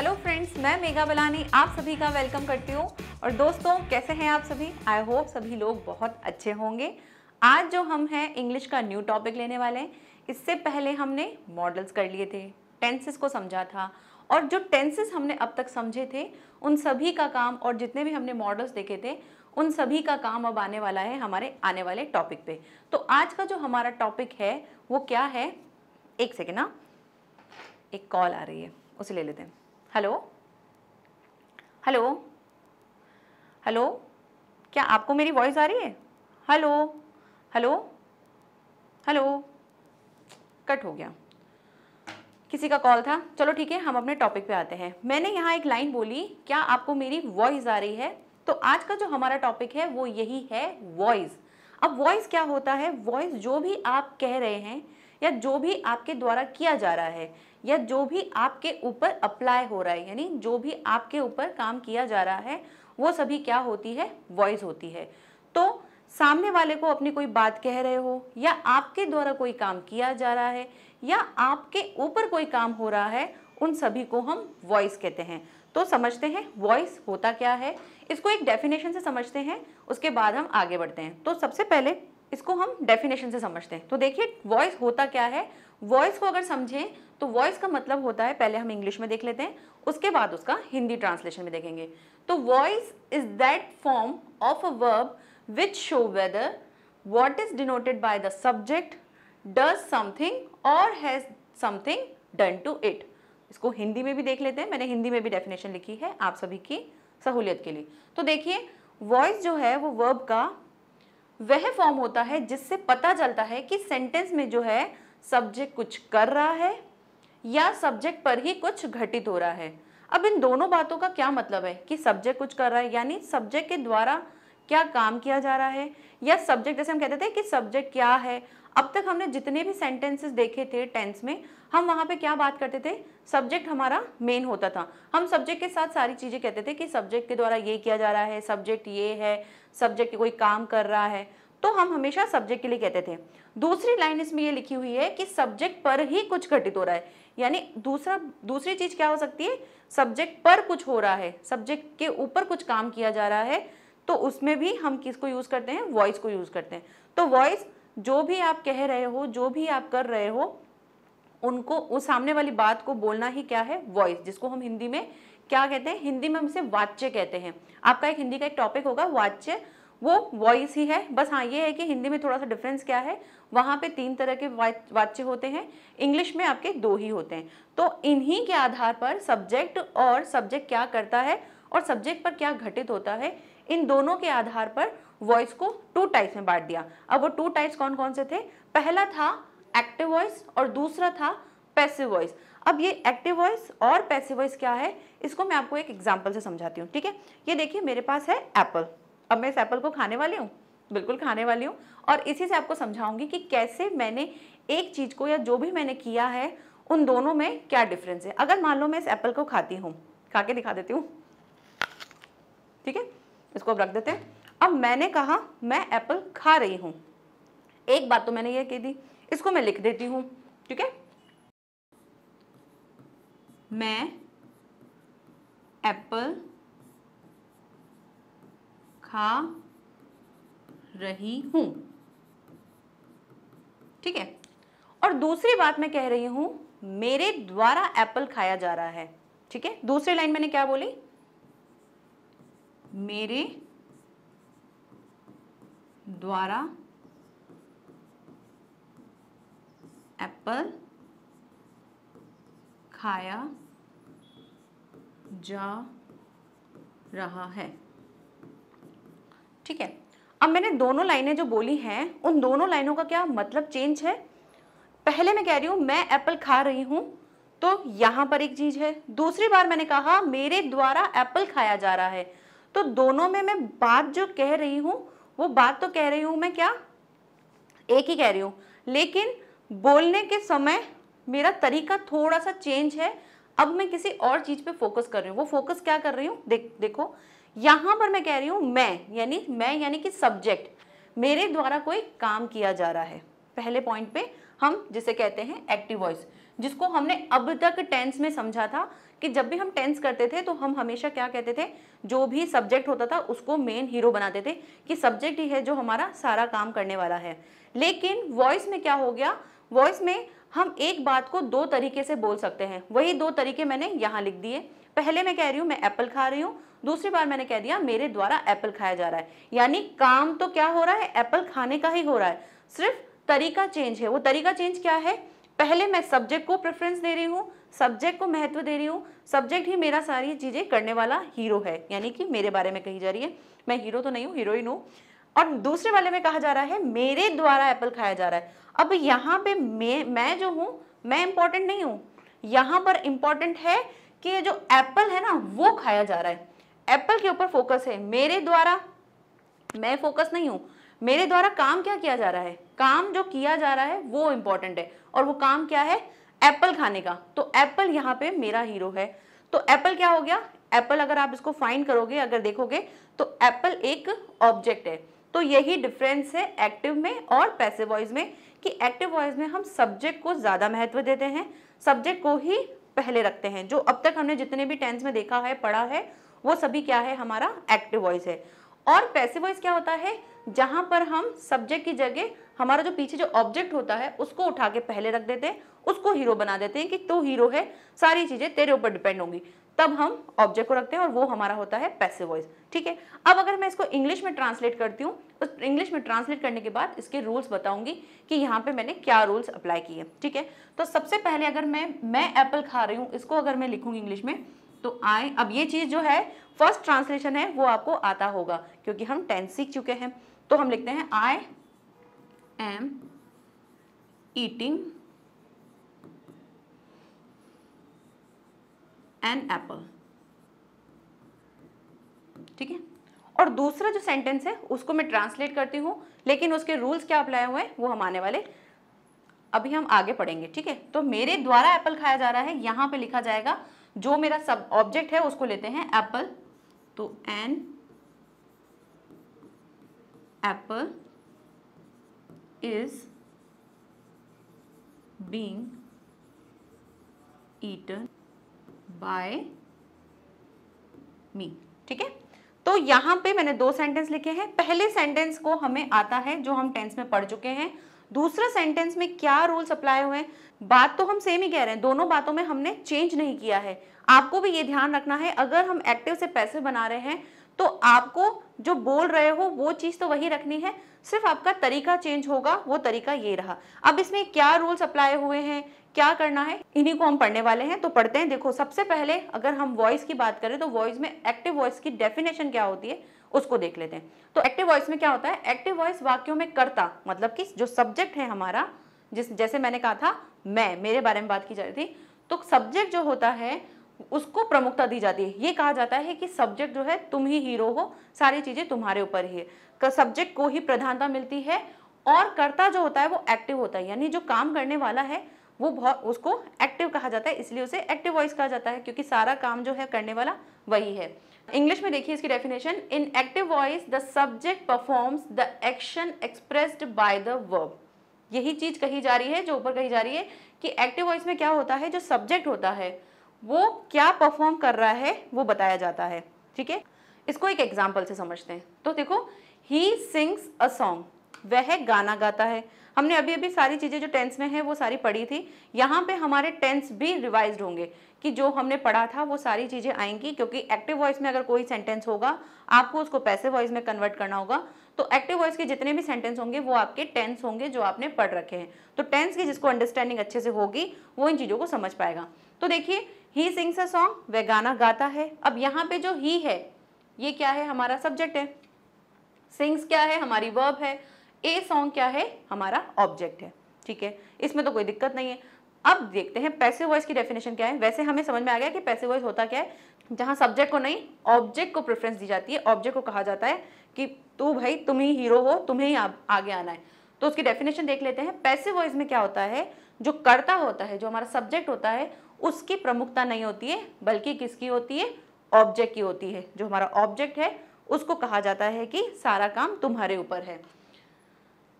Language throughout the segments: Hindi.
हेलो फ्रेंड्स मैं मेघा बलानी आप सभी का वेलकम करती हूँ और दोस्तों कैसे हैं आप सभी आई होप सभी लोग बहुत अच्छे होंगे आज जो हम हैं इंग्लिश का न्यू टॉपिक लेने वाले हैं इससे पहले हमने मॉडल्स कर लिए थे टेंसेस को समझा था और जो टेंसेस हमने अब तक समझे थे उन सभी का काम और जितने भी हमने मॉडल्स देखे थे उन सभी का काम अब आने वाला है हमारे आने वाले टॉपिक पे तो आज का जो हमारा टॉपिक है वो क्या है एक सेकेंड ना हाँ। एक कॉल आ रही है उसे ले लेते हैं हेलो हेलो हेलो क्या आपको मेरी वॉइस आ रही है हेलो हेलो हेलो कट हो गया किसी का कॉल था चलो ठीक है हम अपने टॉपिक पे आते हैं मैंने यहाँ एक लाइन बोली क्या आपको मेरी वॉइस आ रही है तो आज का जो हमारा टॉपिक है वो यही है वॉइस अब वॉइस क्या होता है वॉइस जो भी आप कह रहे हैं या जो भी आपके द्वारा किया जा रहा है या जो भी आपके ऊपर अप्लाई हो रहा है यानी जो भी आपके ऊपर काम किया जा रहा है वो सभी क्या होती है वॉइस होती है तो सामने वाले को अपनी कोई बात कह रहे हो या आपके द्वारा कोई काम किया जा रहा है या आपके ऊपर कोई काम हो रहा है उन सभी को हम वॉइस कहते हैं तो समझते हैं वॉइस होता क्या है इसको एक डेफिनेशन से समझते हैं उसके बाद हम आगे बढ़ते हैं तो सबसे पहले इसको हम डेफिनेशन से समझते हैं तो देखिए वॉइस होता क्या है वॉइस को अगर समझें तो वॉइस का मतलब होता है पहले हम इंग्लिश में देख लेते हैं उसके बाद उसका हिंदी ट्रांसलेशन में देखेंगे तो voice is that form of a verb which show whether what is denoted by the subject does something और has something done to it इसको हिंदी में भी देख लेते हैं मैंने हिंदी में भी डेफिनेशन लिखी है आप सभी की सहूलियत के लिए तो देखिए वॉइस जो है वो वर्ब का वह फॉर्म होता है जिससे पता चलता है कि सेंटेंस में जो है सब्जेक्ट कुछ कर रहा है या सब्जेक्ट पर ही कुछ घटित हो रहा है अब इन दोनों बातों का क्या मतलब है कि सब्जेक्ट कुछ कर रहा है यानी सब्जेक्ट के द्वारा क्या काम किया जा रहा है या सब्जेक्ट जैसे हम कहते थे कि सब्जेक्ट क्या है अब तक हमने जितने भी सेंटेंसेस देखे थे टेंस में हम वहाँ पे क्या बात करते थे सब्जेक्ट हमारा मेन होता था हम सब्जेक्ट के साथ सारी चीज़ें कहते थे कि सब्जेक्ट के द्वारा ये किया जा रहा है सब्जेक्ट ये है सब्जेक्ट कोई काम कर रहा है तो हम हमेशा सब्जेक्ट के लिए कहते थे दूसरी लाइन इसमें ये लिखी हुई है कि सब्जेक्ट पर ही कुछ घटित हो रहा है यानी दूसरा दूसरी चीज़ क्या हो सकती है सब्जेक्ट पर कुछ हो रहा है सब्जेक्ट के ऊपर कुछ काम किया जा रहा है तो उसमें भी हम किसको यूज़ करते हैं वॉइस को यूज़ करते हैं तो वॉइस जो भी आप कह रहे हो जो भी आप कर रहे हो उनको उस सामने वाली बात को बोलना ही क्या है वॉइस जिसको हम हिंदी में क्या कहते हैं हिंदी में हम इसे वाच्य कहते हैं आपका एक हिंदी का एक टॉपिक होगा वाच्य वो वॉइस ही है बस हाँ ये है कि हिंदी में थोड़ा सा डिफरेंस क्या है वहाँ पे तीन तरह के वाच्य होते हैं इंग्लिश में आपके दो ही होते हैं तो इन्हीं के आधार पर सब्जेक्ट और सब्जेक्ट क्या करता है और सब्जेक्ट पर क्या घटित होता है इन दोनों के आधार पर वॉइस को टू टाइप्स में बांट दिया अब वो टू टाइप्स कौन कौन से थे पहला था एक्टिव वॉइस और दूसरा था पैसिव वॉइस अब ये एक्टिव वॉइस और पैसिव वॉइस क्या है इसको मैं आपको एक एग्जाम्पल से समझाती हूँ ठीक है ये देखिए मेरे पास है एप्पल अब मैं इस एप्पल को खाने वाली हूँ बिल्कुल खाने वाली हूँ और इसी से आपको समझाऊंगी कि कैसे मैंने एक चीज़ को या जो भी मैंने किया है उन दोनों में क्या डिफरेंस है अगर मान लो मैं इस एप्पल को खाती हूँ खा के दिखा देती हूँ ठीक है इसको अब रख देते हैं अब मैंने कहा मैं एप्पल खा रही हूँ एक बात तो मैंने ये कह दी इसको मैं लिख देती हूँ ठीक है मैं एप्पल खा रही हूँ ठीक है और दूसरी बात मैं कह रही हूँ मेरे द्वारा एप्पल खाया जा रहा है ठीक है दूसरी लाइन मैंने क्या बोली मेरे द्वारा एप्पल खाया जा रहा है ठीक है अब मैंने दोनों लाइनें जो बोली हैं उन दोनों लाइनों का क्या मतलब चेंज है पहले मैं कह रही हूं मैं एप्पल खा रही हूं तो यहां पर एक चीज़ है दूसरी बार मैंने कहा मेरे द्वारा एप्पल खाया जा रहा है तो दोनों में मैं बात जो कह रही हूं वो बात तो कह रही हूँ मैं क्या एक ही कह रही हूँ लेकिन बोलने के समय मेरा तरीका थोड़ा सा चेंज है अब मैं किसी और चीज़ पे फोकस कर रही हूँ वो फोकस क्या कर रही हूँ देख देखो यहाँ पर मैं कह रही हूँ मैं यानी मैं यानी कि सब्जेक्ट मेरे द्वारा कोई काम किया जा रहा है पहले पॉइंट पे हम जिसे कहते हैं एक्टिव वॉइस जिसको हमने अब तक टेंस में समझा था कि जब भी हम टेंस करते थे तो हम हमेशा क्या कहते थे जो भी सब्जेक्ट होता था उसको मेन हीरो बनाते थे कि सब्जेक्ट ही है जो हमारा सारा काम करने वाला है लेकिन वॉइस में क्या हो गया वॉइस में हम एक बात को दो तरीके से बोल सकते हैं वही दो तरीके मैंने यहाँ लिख दिए पहले मैं कह रही हूँ मैं एप्पल खा रही हूँ दूसरी बार मैंने कह दिया मेरे द्वारा एप्पल खाया जा रहा है यानी काम तो क्या हो रहा है एप्पल खाने का ही हो रहा है सिर्फ तरीका चेंज है वो तरीका चेंज क्या है पहले मैं सब्जेक्ट को प्रेफरेंस दे रही हूँ सब्जेक्ट को महत्व दे रही हूँ सब्जेक्ट ही मेरा सारी चीज़ें करने वाला हीरो है यानी कि मेरे बारे में कही जा रही है मैं हीरो तो नहीं हूँ हीरोइन हूँ और दूसरे वाले में कहा जा रहा है मेरे द्वारा एप्पल खाया जा रहा है अब यहाँ पे मैं मैं जो हूँ मैं इम्पॉर्टेंट नहीं हूँ यहाँ पर इंपॉर्टेंट है कि जो एप्पल है ना वो खाया जा रहा है एप्पल के ऊपर फोकस है मेरे द्वारा मैं फोकस नहीं हूँ मेरे द्वारा काम क्या किया जा रहा है काम जो किया जा रहा है वो इंपॉर्टेंट है और वो काम क्या है एप्पल खाने का तो एप्पल यहाँ पे मेरा हीरो है तो एप्पल क्या हो गया एप्पल अगर आप इसको फाइंड करोगे अगर देखोगे तो एप्पल एक ऑब्जेक्ट है तो यही डिफरेंस है एक्टिव में और पैसे वॉइस में कि एक्टिव वॉइस में हम सब्जेक्ट को ज़्यादा महत्व देते हैं सब्जेक्ट को ही पहले रखते हैं जो अब तक हमने जितने भी टेंस में देखा है पढ़ा है वो सभी क्या है हमारा एक्टिव वॉइस है और पैसे वॉइस क्या होता है जहाँ पर हम सब्जेक्ट की जगह हमारा जो पीछे जो ऑब्जेक्ट होता है उसको उठा के पहले रख देते हैं उसको हीरो बना देते हैं कि तू तो हीरो है सारी चीज़ें तेरे ऊपर डिपेंड होंगी तब हम ऑब्जेक्ट को रखते हैं और वो हमारा होता है पैसिव वॉइस ठीक है अब अगर मैं इसको इंग्लिश में ट्रांसलेट करती हूँ इंग्लिश में ट्रांसलेट करने के बाद इसके रूल्स बताऊंगी कि यहाँ पे मैंने क्या रूल्स अप्लाई किए ठीक है तो सबसे पहले अगर मैं मैं एप्पल खा रही हूँ इसको अगर मैं लिखूंगी इंग्लिश में तो आए अब ये चीज़ जो है फर्स्ट ट्रांसलेशन है वो आपको आता होगा क्योंकि हम टेंथ सीख चुके हैं तो हम लिखते हैं आई am eating an apple ठीक है और दूसरा जो सेंटेंस है उसको मैं ट्रांसलेट करती हूं लेकिन उसके रूल्स क्या अप्लाई हुए हैं वो हम आने वाले अभी हम आगे पढ़ेंगे ठीक है तो मेरे द्वारा एप्पल खाया जा रहा है यहां पे लिखा जाएगा जो मेरा सब ऑब्जेक्ट है उसको लेते हैं एप्पल तो an apple is being eaten by me ठीक है तो यहां पे मैंने दो सेंटेंस लिखे हैं पहले सेंटेंस को हमें आता है जो हम टेंस में पढ़ चुके हैं दूसरा सेंटेंस में क्या रूल्स अप्लाई हुए बात तो हम सेम ही कह रहे हैं दोनों बातों में हमने चेंज नहीं किया है आपको भी ये ध्यान रखना है अगर हम एक्टिव से पैसे बना रहे हैं तो आपको जो बोल रहे हो वो चीज़ तो वही रखनी है सिर्फ आपका तरीका चेंज होगा वो तरीका ये रहा अब इसमें क्या रूल्स अप्लाई हुए हैं क्या करना है इन्हीं को हम पढ़ने वाले हैं तो पढ़ते हैं देखो सबसे पहले अगर हम वॉइस की बात करें तो वॉइस में एक्टिव वॉइस की डेफिनेशन क्या होती है उसको देख लेते हैं तो एक्टिव वॉइस में क्या होता है एक्टिव वॉइस वाक्यों में करता मतलब कि जो सब्जेक्ट है हमारा जिस जैसे मैंने कहा था मैं मेरे बारे में बात की जा रही थी तो सब्जेक्ट जो होता है उसको प्रमुखता दी जाती है ये कहा जाता है कि सब्जेक्ट जो है तुम ही हीरो हो सारी चीज़ें तुम्हारे ऊपर ही है सब्जेक्ट को ही प्रधानता मिलती है और कर्ता जो होता है वो एक्टिव होता है यानी जो काम करने वाला है वो बहुत उसको एक्टिव कहा जाता है इसलिए उसे एक्टिव वॉइस कहा जाता है क्योंकि सारा काम जो है करने वाला वही है इंग्लिश में देखिए इसकी definition in active voice the subject performs the action expressed by the verb यही चीज कही जा रही है जो ऊपर कही जा रही है कि एक्टिव वॉइस में क्या होता है जो सब्जेक्ट होता है वो क्या परफॉर्म कर रहा है वो बताया जाता है ठीक है इसको एक एग्जाम्पल से समझते हैं तो देखो ही सिंग्स अ सॉन्ग वह गाना गाता है हमने अभी अभी सारी चीज़ें जो टेंस में है वो सारी पढ़ी थी यहाँ पे हमारे टेंस भी रिवाइज होंगे कि जो हमने पढ़ा था वो सारी चीज़ें आएंगी क्योंकि एक्टिव वॉइस में अगर कोई सेंटेंस होगा आपको उसको पैसे वॉइस में कन्वर्ट करना होगा तो एक्टिव वॉइस के जितने भी सेंटेंस होंगे वो आपके टेंस होंगे जो आपने पढ़ रखे हैं तो टेंस की जिसको अंडरस्टैंडिंग अच्छे से होगी वो इन चीज़ों को समझ पाएगा तो देखिए ही सिंग्स अ सॉन्ग वह गाना गाता है अब यहाँ पे जो ही है ये क्या है हमारा सब्जेक्ट है सिंग्स क्या है हमारी वर्ब है ए सॉन्ग क्या है हमारा ऑब्जेक्ट है ठीक है इसमें तो कोई दिक्कत नहीं है अब देखते हैं पैसे वॉइस की डेफिनेशन क्या है वैसे हमें समझ में आ गया कि पैसे वॉइस होता क्या है जहां सब्जेक्ट को नहीं ऑब्जेक्ट को प्रेफरेंस दी जाती है ऑब्जेक्ट को कहा जाता है कि तू भाई तुम ही हीरो हो तुम्हें ही आगे आना है तो उसकी डेफिनेशन देख लेते हैं पैसे वॉइस में क्या होता है जो करता होता है जो हमारा सब्जेक्ट होता है उसकी प्रमुखता नहीं होती है बल्कि किसकी होती है ऑब्जेक्ट की होती है जो हमारा ऑब्जेक्ट है उसको कहा जाता है कि सारा काम तुम्हारे ऊपर है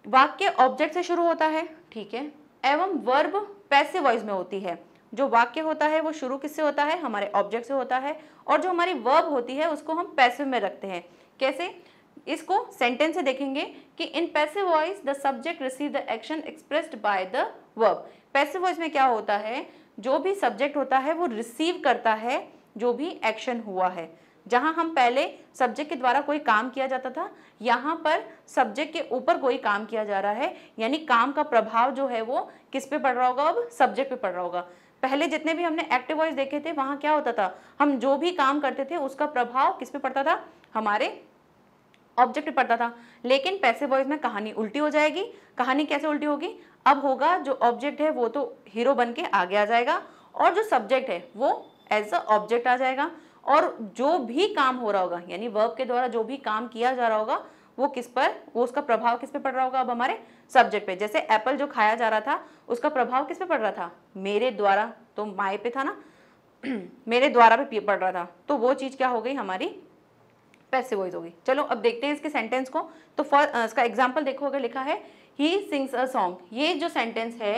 वाक्य ऑब्जेक्ट से शुरू होता है ठीक है एवं वर्ब पैसे वॉइस में होती है जो वाक्य होता है वो शुरू किससे होता है हमारे ऑब्जेक्ट से होता है और जो हमारी वर्ब होती है उसको हम पैसे में रखते हैं कैसे इसको सेंटेंस से देखेंगे कि in passive voice the subject receive the action expressed by the verb passive voice में क्या होता है जो भी सब्जेक्ट होता है वो रिसीव करता है जो भी एक्शन हुआ है जहां हम पहले सब्जेक्ट के द्वारा कोई काम किया जाता था यहाँ पर सब्जेक्ट के ऊपर कोई काम किया जा रहा है यानी काम का प्रभाव जो है वो किस पे पड़ रहा होगा अब सब्जेक्ट पे पड़ रहा होगा पहले जितने भी हमने एक्टिव वॉइस देखे थे वहां क्या होता था हम जो भी काम करते थे उसका प्रभाव किस पे पड़ता था हमारे ऑब्जेक्ट पे पड़ता था लेकिन पैसे वॉइस में कहानी उल्टी हो जाएगी कहानी कैसे उल्टी होगी अब होगा जो ऑब्जेक्ट है वो तो हीरो बन के आगे आ जाएगा और जो सब्जेक्ट है वो एज अ ऑब्जेक्ट आ जाएगा और जो भी काम हो रहा होगा यानी वर्ब के द्वारा जो भी काम किया जा रहा होगा वो किस पर वो उसका प्रभाव किस पे पड़ रहा होगा अब हमारे सब्जेक्ट पे जैसे एप्पल जो खाया जा रहा था उसका प्रभाव किस पे पड़ रहा था मेरे द्वारा तो माए पे था ना मेरे द्वारा पे पड़ रहा था तो वो चीज़ क्या हो गई हमारी पैसे वॉइस गई चलो अब देखते हैं इसके सेंटेंस को तो फॉर इसका एग्जाम्पल देखो अगर लिखा है ही सिंग्स अ सॉन्ग ये जो सेंटेंस है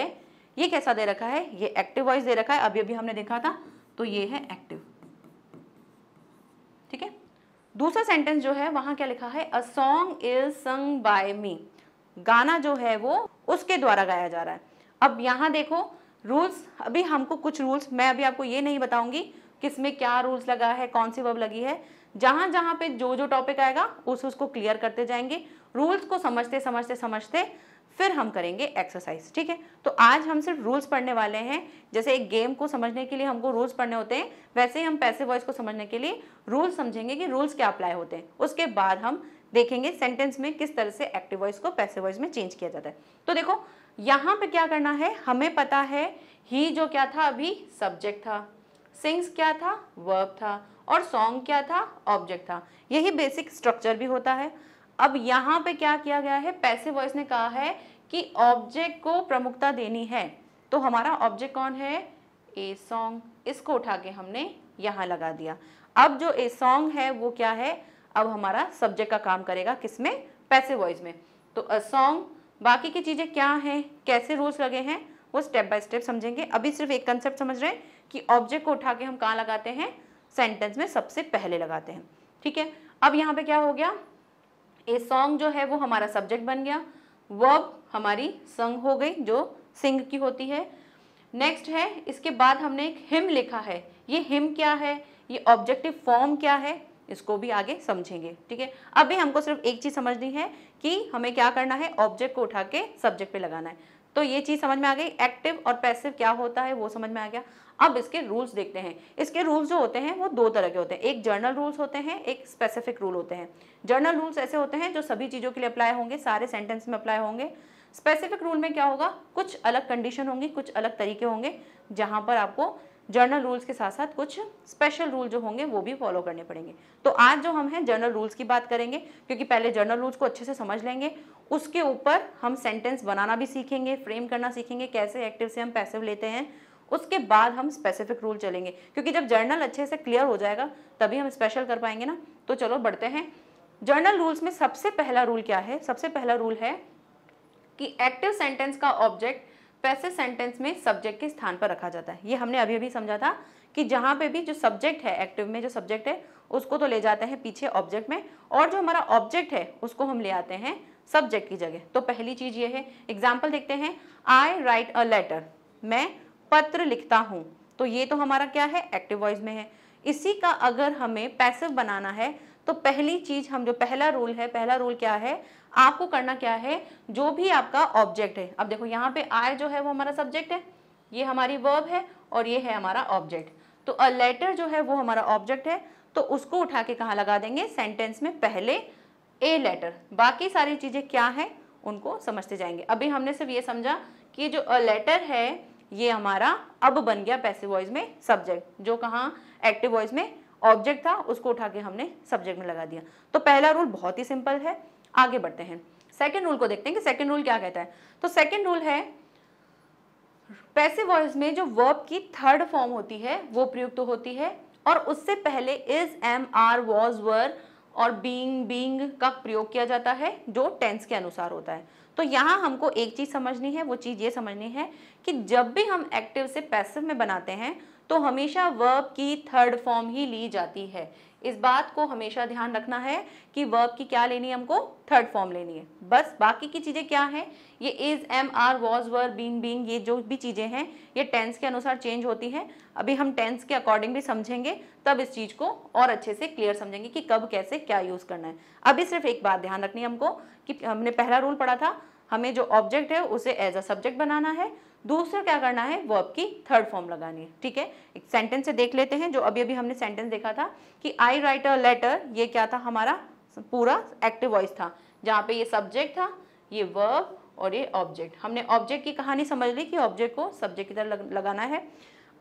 ये कैसा दे रखा है ये एक्टिव वॉइस दे रखा है अभी अभी हमने देखा था तो ये है एक्टिव ठीक है दूसरा सेंटेंस जो है वहां क्या लिखा है a song is sung by me गाना जो है वो उसके द्वारा गाया जा रहा है अब यहां देखो रूल्स अभी हमको कुछ रूल्स मैं अभी आपको ये नहीं बताऊंगी किसमें क्या रूल्स लगा है कौन सी वर्ब लगी है जहां जहां पे जो जो टॉपिक आएगा उस उसको क्लियर करते जाएंगे रूल्स को समझते समझते समझते फिर हम करेंगे एक्सरसाइज ठीक है तो आज हम सिर्फ रूल्स पढ़ने वाले हैं जैसे एक गेम को समझने के लिए हमको रूल्स पढ़ने होते हैं वैसे ही हम पैसे वॉइस को समझने के लिए रूल्स समझेंगे कि रूल्स क्या अप्लाई होते हैं उसके बाद हम देखेंगे सेंटेंस में किस तरह से एक्टिव वॉइस को पैसे वॉइस में चेंज किया जाता है तो देखो यहाँ पे क्या करना है हमें पता है ही जो क्या था अभी सब्जेक्ट था सिंग्स क्या था वर्ब था और सॉन्ग क्या था ऑब्जेक्ट था यही बेसिक स्ट्रक्चर भी होता है अब यहाँ पे क्या किया गया है पैसे वॉइस ने कहा है कि ऑब्जेक्ट को प्रमुखता देनी है तो हमारा ऑब्जेक्ट कौन है ए सॉन्ग इसको उठा के हमने यहाँ लगा दिया अब जो ए सॉन्ग है वो क्या है अब हमारा सब्जेक्ट का काम करेगा किसमें पैसे वॉइस में तो अ सॉन्ग बाकी की चीज़ें क्या हैं कैसे रूल्स लगे हैं वो स्टेप बाय स्टेप समझेंगे अभी सिर्फ एक कंसेप्ट समझ रहे हैं कि ऑब्जेक्ट को उठा के हम कहाँ लगाते हैं सेंटेंस में सबसे पहले लगाते हैं ठीक है अब यहाँ पे क्या हो गया ए सॉन्ग जो है वो हमारा सब्जेक्ट बन गया वर्ब हमारी संग हो गई जो सिंग की होती है नेक्स्ट है इसके बाद हमने एक हिम लिखा है ये हिम क्या है ये ऑब्जेक्टिव फॉर्म क्या है इसको भी आगे समझेंगे ठीक है अभी हमको सिर्फ एक चीज़ समझनी है कि हमें क्या करना है ऑब्जेक्ट को उठा के सब्जेक्ट पे लगाना है तो ये चीज़ समझ में आ गई एक्टिव और पैसिव क्या होता है वो समझ में आ गया अब इसके रूल्स देखते हैं इसके रूल्स जो होते हैं वो दो तरह के होते हैं एक जर्नल रूल्स होते हैं एक स्पेसिफिक रूल होते हैं जर्नल रूल्स ऐसे होते हैं जो सभी चीज़ों के लिए अप्लाई होंगे सारे सेंटेंस में अप्लाई होंगे स्पेसिफिक रूल में क्या होगा कुछ अलग कंडीशन होंगी कुछ अलग तरीके होंगे जहां पर आपको जर्नल रूल्स के साथ साथ कुछ स्पेशल रूल जो होंगे वो भी फॉलो करने पड़ेंगे तो आज जो हम हैं जर्नल रूल्स की बात करेंगे क्योंकि पहले जर्नल रूल्स को अच्छे से समझ लेंगे उसके ऊपर हम सेंटेंस बनाना भी सीखेंगे फ्रेम करना सीखेंगे कैसे एक्टिव से हम पैसिव लेते हैं उसके बाद हम स्पेसिफिक रूल चलेंगे क्योंकि जब जर्नल अच्छे से क्लियर हो जाएगा तभी हम स्पेशल कर पाएंगे ना तो चलो बढ़ते हैं जर्नल रूल्स में सबसे पहला रूल क्या है सबसे पहला रूल है कि एक्टिव सेंटेंस का ऑब्जेक्ट पैसे सेंटेंस में सब्जेक्ट के स्थान पर रखा जाता है ये हमने अभी अभी समझा था कि जहाँ पे भी जो सब्जेक्ट है एक्टिव में जो सब्जेक्ट है उसको तो ले जाते हैं पीछे ऑब्जेक्ट में और जो हमारा ऑब्जेक्ट है उसको हम ले आते हैं सब्जेक्ट की जगह तो पहली चीज़ ये है एग्जाम्पल देखते हैं आई राइट अ लेटर मैं पत्र लिखता हूँ तो ये तो हमारा क्या है एक्टिव वॉइस में है इसी का अगर हमें पैसिव बनाना है तो पहली चीज हम जो पहला रूल है पहला रूल क्या है आपको करना क्या है जो भी आपका ऑब्जेक्ट है अब देखो यहाँ पे आई जो है वो हमारा सब्जेक्ट है ये हमारी वर्ब है और ये है हमारा ऑब्जेक्ट तो अ लेटर जो है वो हमारा ऑब्जेक्ट है तो उसको उठा के कहाँ लगा देंगे सेंटेंस में पहले ए लेटर बाकी सारी चीज़ें क्या हैं उनको समझते जाएंगे अभी हमने सिर्फ ये समझा कि जो अ लेटर है ये हमारा अब बन गया पैसिव वॉइस में सब्जेक्ट जो कहाँ एक्टिव वॉइस में ऑब्जेक्ट था उसको उठा के हमने सब्जेक्ट में लगा दिया तो पहला रूल बहुत ही सिंपल है आगे बढ़ते हैं सेकेंड रूल को देखते हैं कि सेकेंड रूल क्या कहता है तो सेकेंड रूल है पैसिव वॉइस में जो वर्ब की थर्ड फॉर्म होती है वो प्रयुक्त तो होती है और उससे पहले is am are was were और बींग बींग का प्रयोग किया जाता है जो टेंस के अनुसार होता है तो यहाँ हमको एक चीज़ समझनी है वो चीज़ ये समझनी है कि जब भी हम एक्टिव से पैसिव में बनाते हैं तो हमेशा वर्ब की थर्ड फॉर्म ही ली जाती है इस बात को हमेशा ध्यान रखना है कि वर्ब की क्या लेनी है हमको थर्ड फॉर्म लेनी है बस बाकी की चीज़ें क्या हैं ये is am are was were been being ये जो भी चीज़ें हैं ये टेंस के अनुसार चेंज होती हैं अभी हम टेंस के अकॉर्डिंग भी समझेंगे तब इस चीज़ को और अच्छे से क्लियर समझेंगे कि कब कैसे क्या यूज़ करना है अभी सिर्फ एक बात ध्यान रखनी है हमको कि हमने पहला रूल पढ़ा था हमें जो ऑब्जेक्ट है उसे एज अ सब्जेक्ट बनाना है दूसरा क्या करना है वर्ब की थर्ड फॉर्म लगानी है ठीक है एक सेंटेंस से देख लेते हैं जो अभी अभी हमने सेंटेंस देखा था कि आई राइट अ लेटर ये क्या था हमारा पूरा एक्टिव वॉइस था जहाँ पे ये सब्जेक्ट था ये वर्ब और ये ऑब्जेक्ट हमने ऑब्जेक्ट की कहानी समझ ली कि ऑब्जेक्ट को सब्जेक्ट की तरह लगाना है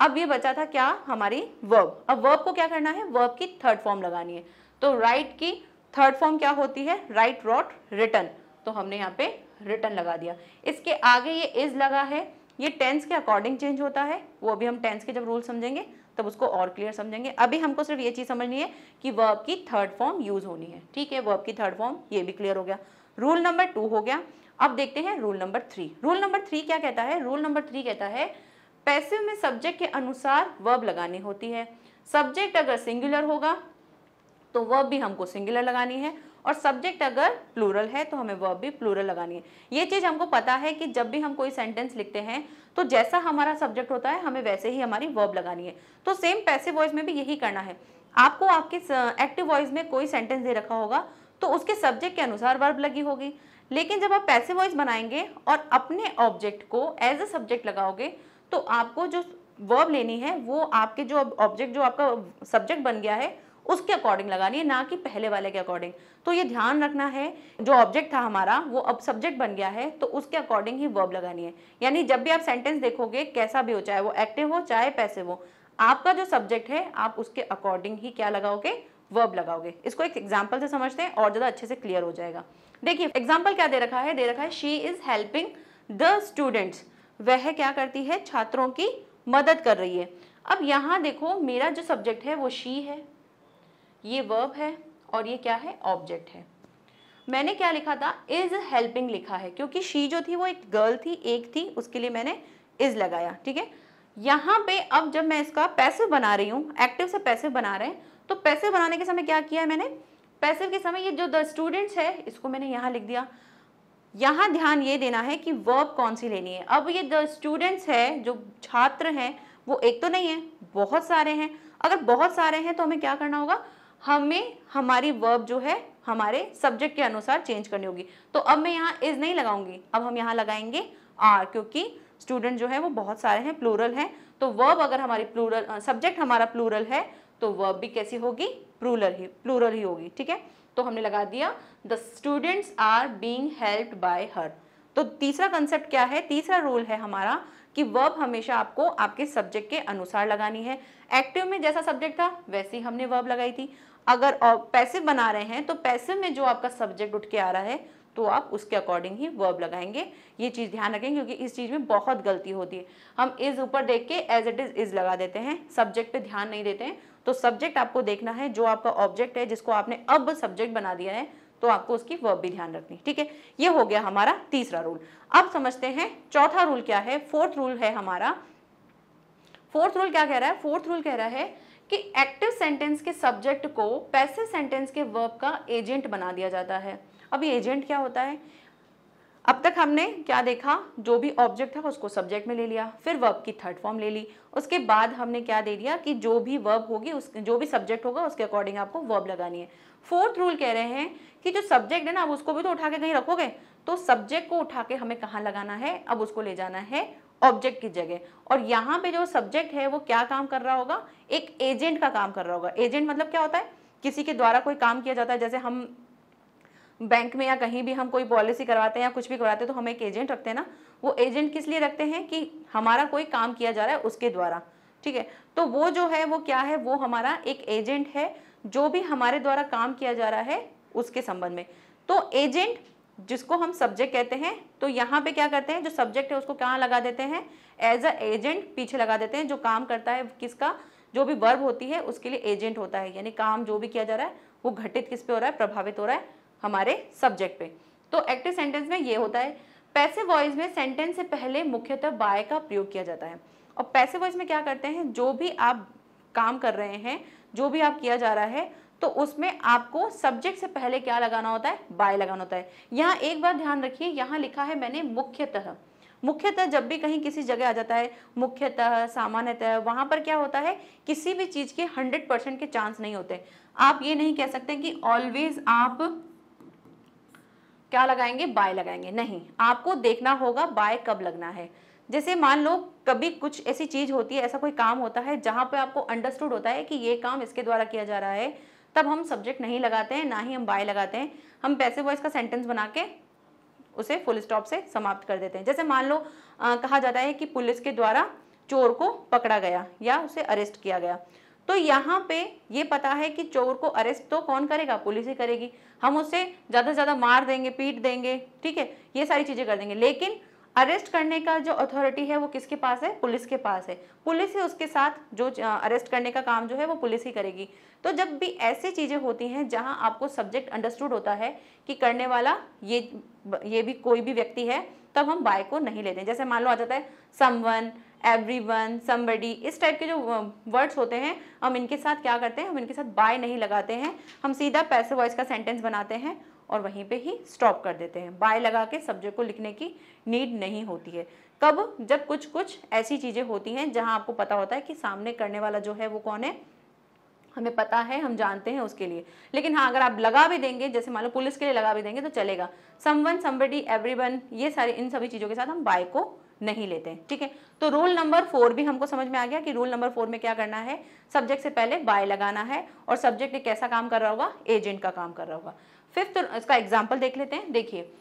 अब ये बचा था क्या हमारी वर्ब अब वर्ब को क्या करना है वर्ब की थर्ड फॉर्म लगानी है तो राइट की थर्ड फॉर्म क्या होती है राइट रॉट रिटर्न तो हमने यहाँ पे रिटर्न लगा दिया इसके आगे ये इज लगा है ये टेंस के अकॉर्डिंग चेंज होता है वो अभी हम टेंस के जब रूल समझेंगे तब उसको और क्लियर समझेंगे अभी हमको सिर्फ ये चीज़ समझनी है कि वर्ब की थर्ड फॉर्म यूज़ होनी है ठीक है वर्ब की थर्ड फॉर्म ये भी क्लियर हो गया रूल नंबर टू हो गया अब देखते हैं rule number three rule number three क्या कहता है रूल नंबर थ्री कहता है पैसिव में सब्जेक्ट के अनुसार वर्ब लगानी होती है सब्जेक्ट अगर सिंगुलर होगा तो वर्ब भी हमको सिंगुलर लगानी है और सब्जेक्ट अगर प्लूरल है तो हमें वर्ब भी प्लूरल लगानी है ये चीज़ हमको पता है कि जब भी हम कोई सेंटेंस लिखते हैं तो जैसा हमारा सब्जेक्ट होता है हमें वैसे ही हमारी वर्ब लगानी है तो सेम पैसे वॉइस में भी यही करना है आपको आपके एक्टिव वॉइस में कोई सेंटेंस दे रखा होगा तो उसके सब्जेक्ट के अनुसार वर्ब लगी होगी लेकिन जब आप पैसे वॉइस बनाएंगे और अपने ऑब्जेक्ट को एज अ सब्जेक्ट लगाओगे तो आपको जो वर्ब लेनी है वो आपके जो ऑब्जेक्ट जो आपका सब्जेक्ट बन गया है उसके अकॉर्डिंग लगानी है ना कि पहले वाले के अकॉर्डिंग तो ये ध्यान रखना है जो ऑब्जेक्ट था हमारा वो अब सब्जेक्ट बन गया है तो उसके अकॉर्डिंग ही वर्ब लगानी है यानी जब भी आप सेंटेंस देखोगे कैसा भी हो चाहे वो एक्टिव हो चाहे पैसे हो आपका जो सब्जेक्ट है आप उसके अकॉर्डिंग ही क्या लगाओगे वर्ब लगाओगे इसको एक एग्जाम्पल से समझते हैं और ज़्यादा अच्छे से क्लियर हो जाएगा देखिए एग्जाम्पल क्या दे रखा है दे रखा है she is helping the students वह क्या करती है छात्रों की मदद कर रही है अब यहाँ देखो मेरा जो सब्जेक्ट है वो शी है ये वर्ब है और ये क्या है ऑब्जेक्ट है मैंने क्या लिखा था इज हेल्पिंग लिखा है क्योंकि शी जो थी वो एक गर्ल थी एक थी उसके लिए मैंने इज लगाया ठीक है यहाँ पे अब जब मैं इसका पैसिव बना रही हूँ एक्टिव से पैसिव बना रहे हैं तो पैसिव बनाने के समय क्या किया है मैंने पैसिव के समय ये जो द स्टूडेंट्स है इसको मैंने यहाँ लिख दिया यहाँ ध्यान ये देना है कि वर्ब कौन सी लेनी है अब ये द स्टूडेंट्स है जो छात्र हैं वो एक तो नहीं है बहुत सारे हैं अगर बहुत सारे हैं तो हमें क्या करना होगा हमें हमारी वर्ब जो है हमारे सब्जेक्ट के अनुसार चेंज करनी होगी तो अब मैं यहाँ इज नहीं लगाऊंगी अब हम यहाँ लगाएंगे आर क्योंकि स्टूडेंट जो है वो बहुत सारे हैं प्लूरल हैं तो वर्ब अगर हमारी प्लूरल सब्जेक्ट हमारा प्लूरल है तो वर्ब भी कैसी होगी प्लूरल ही प्लूरल ही होगी ठीक है तो हमने लगा दिया the students are being helped by her तो तीसरा कंसेप्ट क्या है तीसरा रूल है हमारा कि वर्ब हमेशा आपको आपके सब्जेक्ट के अनुसार लगानी है एक्टिव में जैसा सब्जेक्ट था वैसे ही हमने वर्ब लगाई थी अगर पैसे बना रहे हैं तो पैसे में जो आपका सब्जेक्ट उठ के आ रहा है तो आप उसके अकॉर्डिंग ही वर्ब लगाएंगे ये चीज़ ध्यान रखें क्योंकि इस चीज़ में बहुत गलती होती है हम इज़ ऊपर देख के एज इट इज़ इज़ लगा देते हैं सब्जेक्ट पे ध्यान नहीं देते हैं तो सब्जेक्ट आपको देखना है जो आपका ऑब्जेक्ट है जिसको आपने अब सब्जेक्ट बना दिया है तो आपको उसकी वर्ब भी ध्यान रखनी ठीक है ये हो गया हमारा तीसरा रूल अब समझते हैं चौथा रूल क्या है फोर्थ रूल है हमारा फोर्थ रूल क्या कह रहा है फोर्थ रूल कह रहा है कि एक्टिव सेंटेंस के सब्जेक्ट को पैसे सेंटेंस के वर्ब का एजेंट बना दिया जाता है अब ये एजेंट क्या होता है अब तक हमने क्या देखा जो भी ऑब्जेक्ट था उसको सब्जेक्ट में ले लिया फिर वर्ब की थर्ड फॉर्म ले ली उसके बाद हमने क्या दे दिया कि जो भी वर्ब होगी उस जो भी सब्जेक्ट होगा उसके अकॉर्डिंग आपको वर्ब लगानी है फोर्थ रूल कह रहे हैं कि जो सब्जेक्ट है ना अब उसको भी तो उठा के कहीं रखोगे तो सब्जेक्ट को उठा के हमें कहाँ लगाना है अब उसको ले जाना है ऑब्जेक्ट की जगह और यहाँ पे जो सब्जेक्ट है वो क्या काम कर रहा होगा एक एजेंट का काम कर रहा होगा एजेंट मतलब क्या होता है किसी के द्वारा कोई काम किया जाता है जैसे हम बैंक में या कहीं भी हम कोई पॉलिसी करवाते हैं या कुछ भी करवाते हैं तो हम एक एजेंट रखते हैं ना वो एजेंट किस लिए रखते हैं कि हमारा कोई काम किया जा रहा है उसके द्वारा ठीक है तो वो जो है वो क्या है वो हमारा एक एजेंट है जो भी हमारे द्वारा काम किया जा रहा है उसके संबंध में तो एजेंट जिसको हम सब्जेक्ट कहते हैं तो यहाँ पे क्या करते हैं जो सब्जेक्ट है उसको कहाँ लगा देते हैं एज अ एजेंट पीछे लगा देते हैं जो काम करता है किसका जो भी वर्ब होती है उसके लिए एजेंट होता है यानी काम जो भी किया जा रहा है वो घटित किस पे हो रहा है प्रभावित हो रहा है हमारे सब्जेक्ट पे तो एक्टिव सेंटेंस में ये होता है पैसे वॉइस में सेंटेंस से पहले मुख्यतः बाय का प्रयोग किया जाता है और पैसे वॉइस में क्या करते हैं जो भी आप काम कर रहे हैं जो भी आप किया जा रहा है तो उसमें आपको सब्जेक्ट से पहले क्या लगाना होता है बाय लगाना होता है यहाँ एक बार ध्यान रखिए यहाँ लिखा है मैंने मुख्यतः मुख्यतः जब भी कहीं किसी जगह आ जाता है मुख्यतः सामान्यतः वहां पर क्या होता है किसी भी चीज़ के हंड्रेड परसेंट के चांस नहीं होते आप ये नहीं कह सकते कि ऑलवेज आप क्या लगाएंगे बाय लगाएंगे नहीं आपको देखना होगा बाय कब लगना है जैसे मान लो कभी कुछ ऐसी चीज़ होती है ऐसा कोई काम होता है जहां पर आपको अंडरस्टूड होता है कि ये काम इसके द्वारा किया जा रहा है तब हम सब्जेक्ट नहीं लगाते हैं ना ही हम बाय लगाते हैं हम पैसे वॉइस का सेंटेंस बना के उसे फुल स्टॉप से समाप्त कर देते हैं जैसे मान लो आ, कहा जाता है कि पुलिस के द्वारा चोर को पकड़ा गया या उसे अरेस्ट किया गया तो यहाँ पे ये पता है कि चोर को अरेस्ट तो कौन करेगा पुलिस ही करेगी हम उसे ज़्यादा से ज़्यादा मार देंगे पीट देंगे ठीक है ये सारी चीज़ें कर देंगे लेकिन अरेस्ट करने का जो अथॉरिटी है वो किसके पास है पुलिस के पास है पुलिस ही उसके साथ जो अरेस्ट करने का काम जो है वो पुलिस ही करेगी तो जब भी ऐसी चीज़ें होती हैं जहां आपको सब्जेक्ट अंडरस्टूड होता है कि करने वाला ये ये भी कोई भी व्यक्ति है तब हम बाय को नहीं लेते जैसे मान लो आ जाता है समवन एवरी वन समबडी इस टाइप के जो वर्ड्स होते हैं हम इनके साथ क्या करते हैं हम इनके साथ बाय नहीं लगाते हैं हम सीधा पैसे वॉइस का सेंटेंस बनाते हैं और वहीं पे ही स्टॉप कर देते हैं बाय लगा के सब्जेक्ट को लिखने की नीड नहीं होती है कब जब कुछ कुछ ऐसी चीज़ें होती हैं जहां आपको पता होता है कि सामने करने वाला जो है वो कौन है हमें पता है हम जानते हैं उसके लिए लेकिन हाँ अगर आप लगा भी देंगे जैसे मान लो पुलिस के लिए लगा भी देंगे तो चलेगा समवन समबडी एवरीवन ये सारे इन सभी चीज़ों के साथ हम बाय को नहीं लेते हैं ठीक है तो रूल नंबर फोर भी हमको समझ में आ गया कि रूल नंबर फोर में क्या करना है सब्जेक्ट से पहले बाय लगाना है और सब्जेक्ट कैसा काम कर रहा होगा एजेंट का काम कर रहा होगा फिफ्थ इसका एग्जाम्पल देख लेते हैं देखिए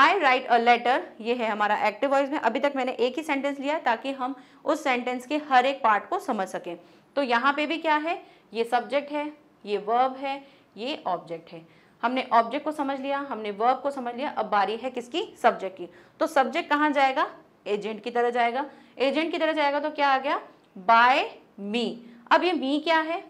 आई राइट अ लेटर ये है हमारा एक्टिव वॉइस में अभी तक मैंने एक ही सेंटेंस लिया ताकि हम उस सेंटेंस के हर एक पार्ट को समझ सकें तो यहाँ पे भी क्या है ये सब्जेक्ट है ये वर्ब है ये ऑब्जेक्ट है हमने ऑब्जेक्ट को समझ लिया हमने वर्ब को समझ लिया अब बारी है किसकी सब्जेक्ट की तो सब्जेक्ट कहाँ जाएगा एजेंट की तरह जाएगा एजेंट की तरह जाएगा तो क्या आ गया बाय मी अब ये मी क्या है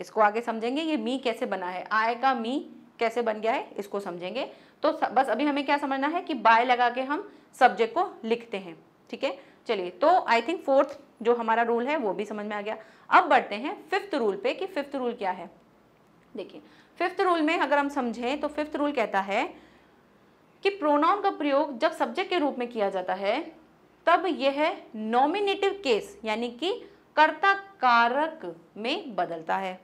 इसको आगे समझेंगे ये मी कैसे बना है आय का मी कैसे बन गया है इसको समझेंगे तो बस अभी हमें क्या समझना है कि बाय लगा के हम सब्जेक्ट को लिखते हैं ठीक है चलिए तो आई थिंक फोर्थ जो हमारा रूल है वो भी समझ में आ गया अब बढ़ते हैं फिफ्थ रूल पे कि फिफ्थ रूल क्या है देखिए फिफ्थ रूल में अगर हम समझें तो फिफ्थ रूल कहता है कि प्रोनाउन का प्रयोग जब सब्जेक्ट के रूप में किया जाता है तब यह नॉमिनेटिव केस यानी कि कर्ता कारक में बदलता है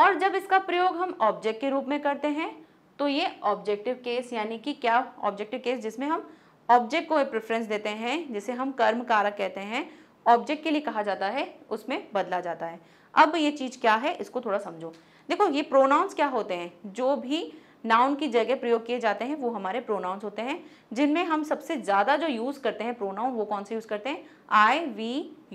और जब इसका प्रयोग हम ऑब्जेक्ट के रूप में करते हैं तो ये ऑब्जेक्टिव केस यानी कि क्या ऑब्जेक्टिव केस जिसमें हम ऑब्जेक्ट को प्रेफरेंस देते हैं जिसे हम कर्म कारक कहते हैं ऑब्जेक्ट के लिए कहा जाता है उसमें बदला जाता है अब ये चीज़ क्या है इसको थोड़ा समझो देखो ये प्रोनाउंस क्या होते हैं जो भी नाउन की जगह प्रयोग किए जाते हैं वो हमारे प्रोनाउंस होते हैं जिनमें हम सबसे ज़्यादा जो यूज़ करते हैं प्रोनाउन वो कौन से यूज़ करते हैं I we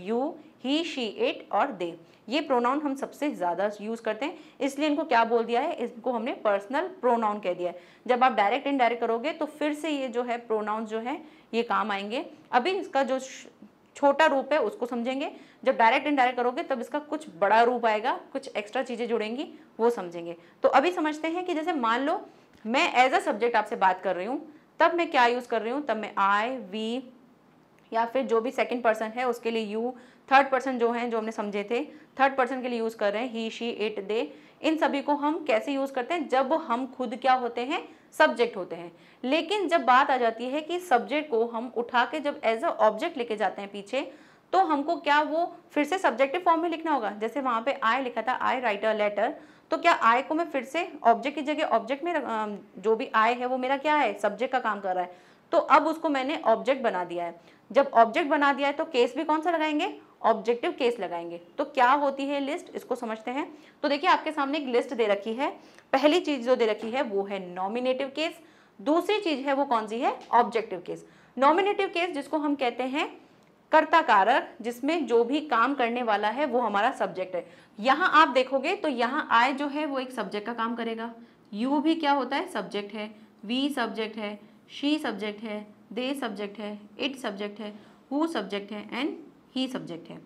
you he she it और दे ये प्रोनाउन हम सबसे ज़्यादा यूज़ करते हैं इसलिए इनको क्या बोल दिया है इनको हमने पर्सनल प्रोनाउन कह दिया है जब आप डायरेक्ट इनडायरेक्ट करोगे तो फिर से ये जो है प्रोनाउन जो है ये काम आएंगे अभी इसका जो छोटा रूप है उसको समझेंगे जब डायरेक्ट इनडायरेक्ट करोगे तब इसका कुछ बड़ा रूप आएगा कुछ एक्स्ट्रा चीज़ें जुड़ेंगी वो समझेंगे तो अभी समझते हैं कि जैसे मान लो मैं एज अ सब्जेक्ट आपसे बात कर रही हूँ तब मैं क्या यूज़ कर रही हूँ तब मैं आई वी या फिर जो भी सेकेंड पर्सन है उसके लिए यू थर्ड पर्सन जो हैं जो हमने समझे थे थर्ड पर्सन के लिए यूज़ कर रहे हैं ही शी इट दे इन सभी को हम कैसे यूज़ करते हैं जब हम खुद क्या होते हैं सब्जेक्ट होते हैं लेकिन जब बात आ जाती है कि सब्जेक्ट को हम उठा के जब एज अ ऑब्जेक्ट लेके जाते हैं पीछे तो हमको क्या वो फिर से सब्जेक्टिव फॉर्म में लिखना होगा जैसे वहाँ पे आई लिखा था आई राइट अ लेटर तो क्या आई को मैं फिर से ऑब्जेक्ट की जगह ऑब्जेक्ट में जो भी आय है वो मेरा क्या है सब्जेक्ट का काम कर रहा है तो अब उसको मैंने ऑब्जेक्ट बना दिया है जब ऑब्जेक्ट बना दिया है तो केस भी कौन सा लगाएंगे ऑब्जेक्टिव केस लगाएंगे तो क्या होती है लिस्ट इसको समझते हैं तो देखिए आपके सामने एक लिस्ट दे रखी है पहली चीज जो दे रखी है वो है नॉमिनेटिव केस दूसरी चीज है वो कौन सी है ऑब्जेक्टिव केस नॉमिनेटिव केस जिसको हम कहते हैं कर्ता कारक जिसमें जो भी काम करने वाला है वो हमारा सब्जेक्ट है यहाँ आप देखोगे तो यहाँ आय जो है वो एक सब्जेक्ट का काम करेगा यू भी क्या होता है सब्जेक्ट है वी सब्जेक्ट है शी सब्जेक्ट है दे सब्जेक्ट है इट सब्जेक्ट है हु सब्जेक्ट है एंड ही सब्जेक्ट है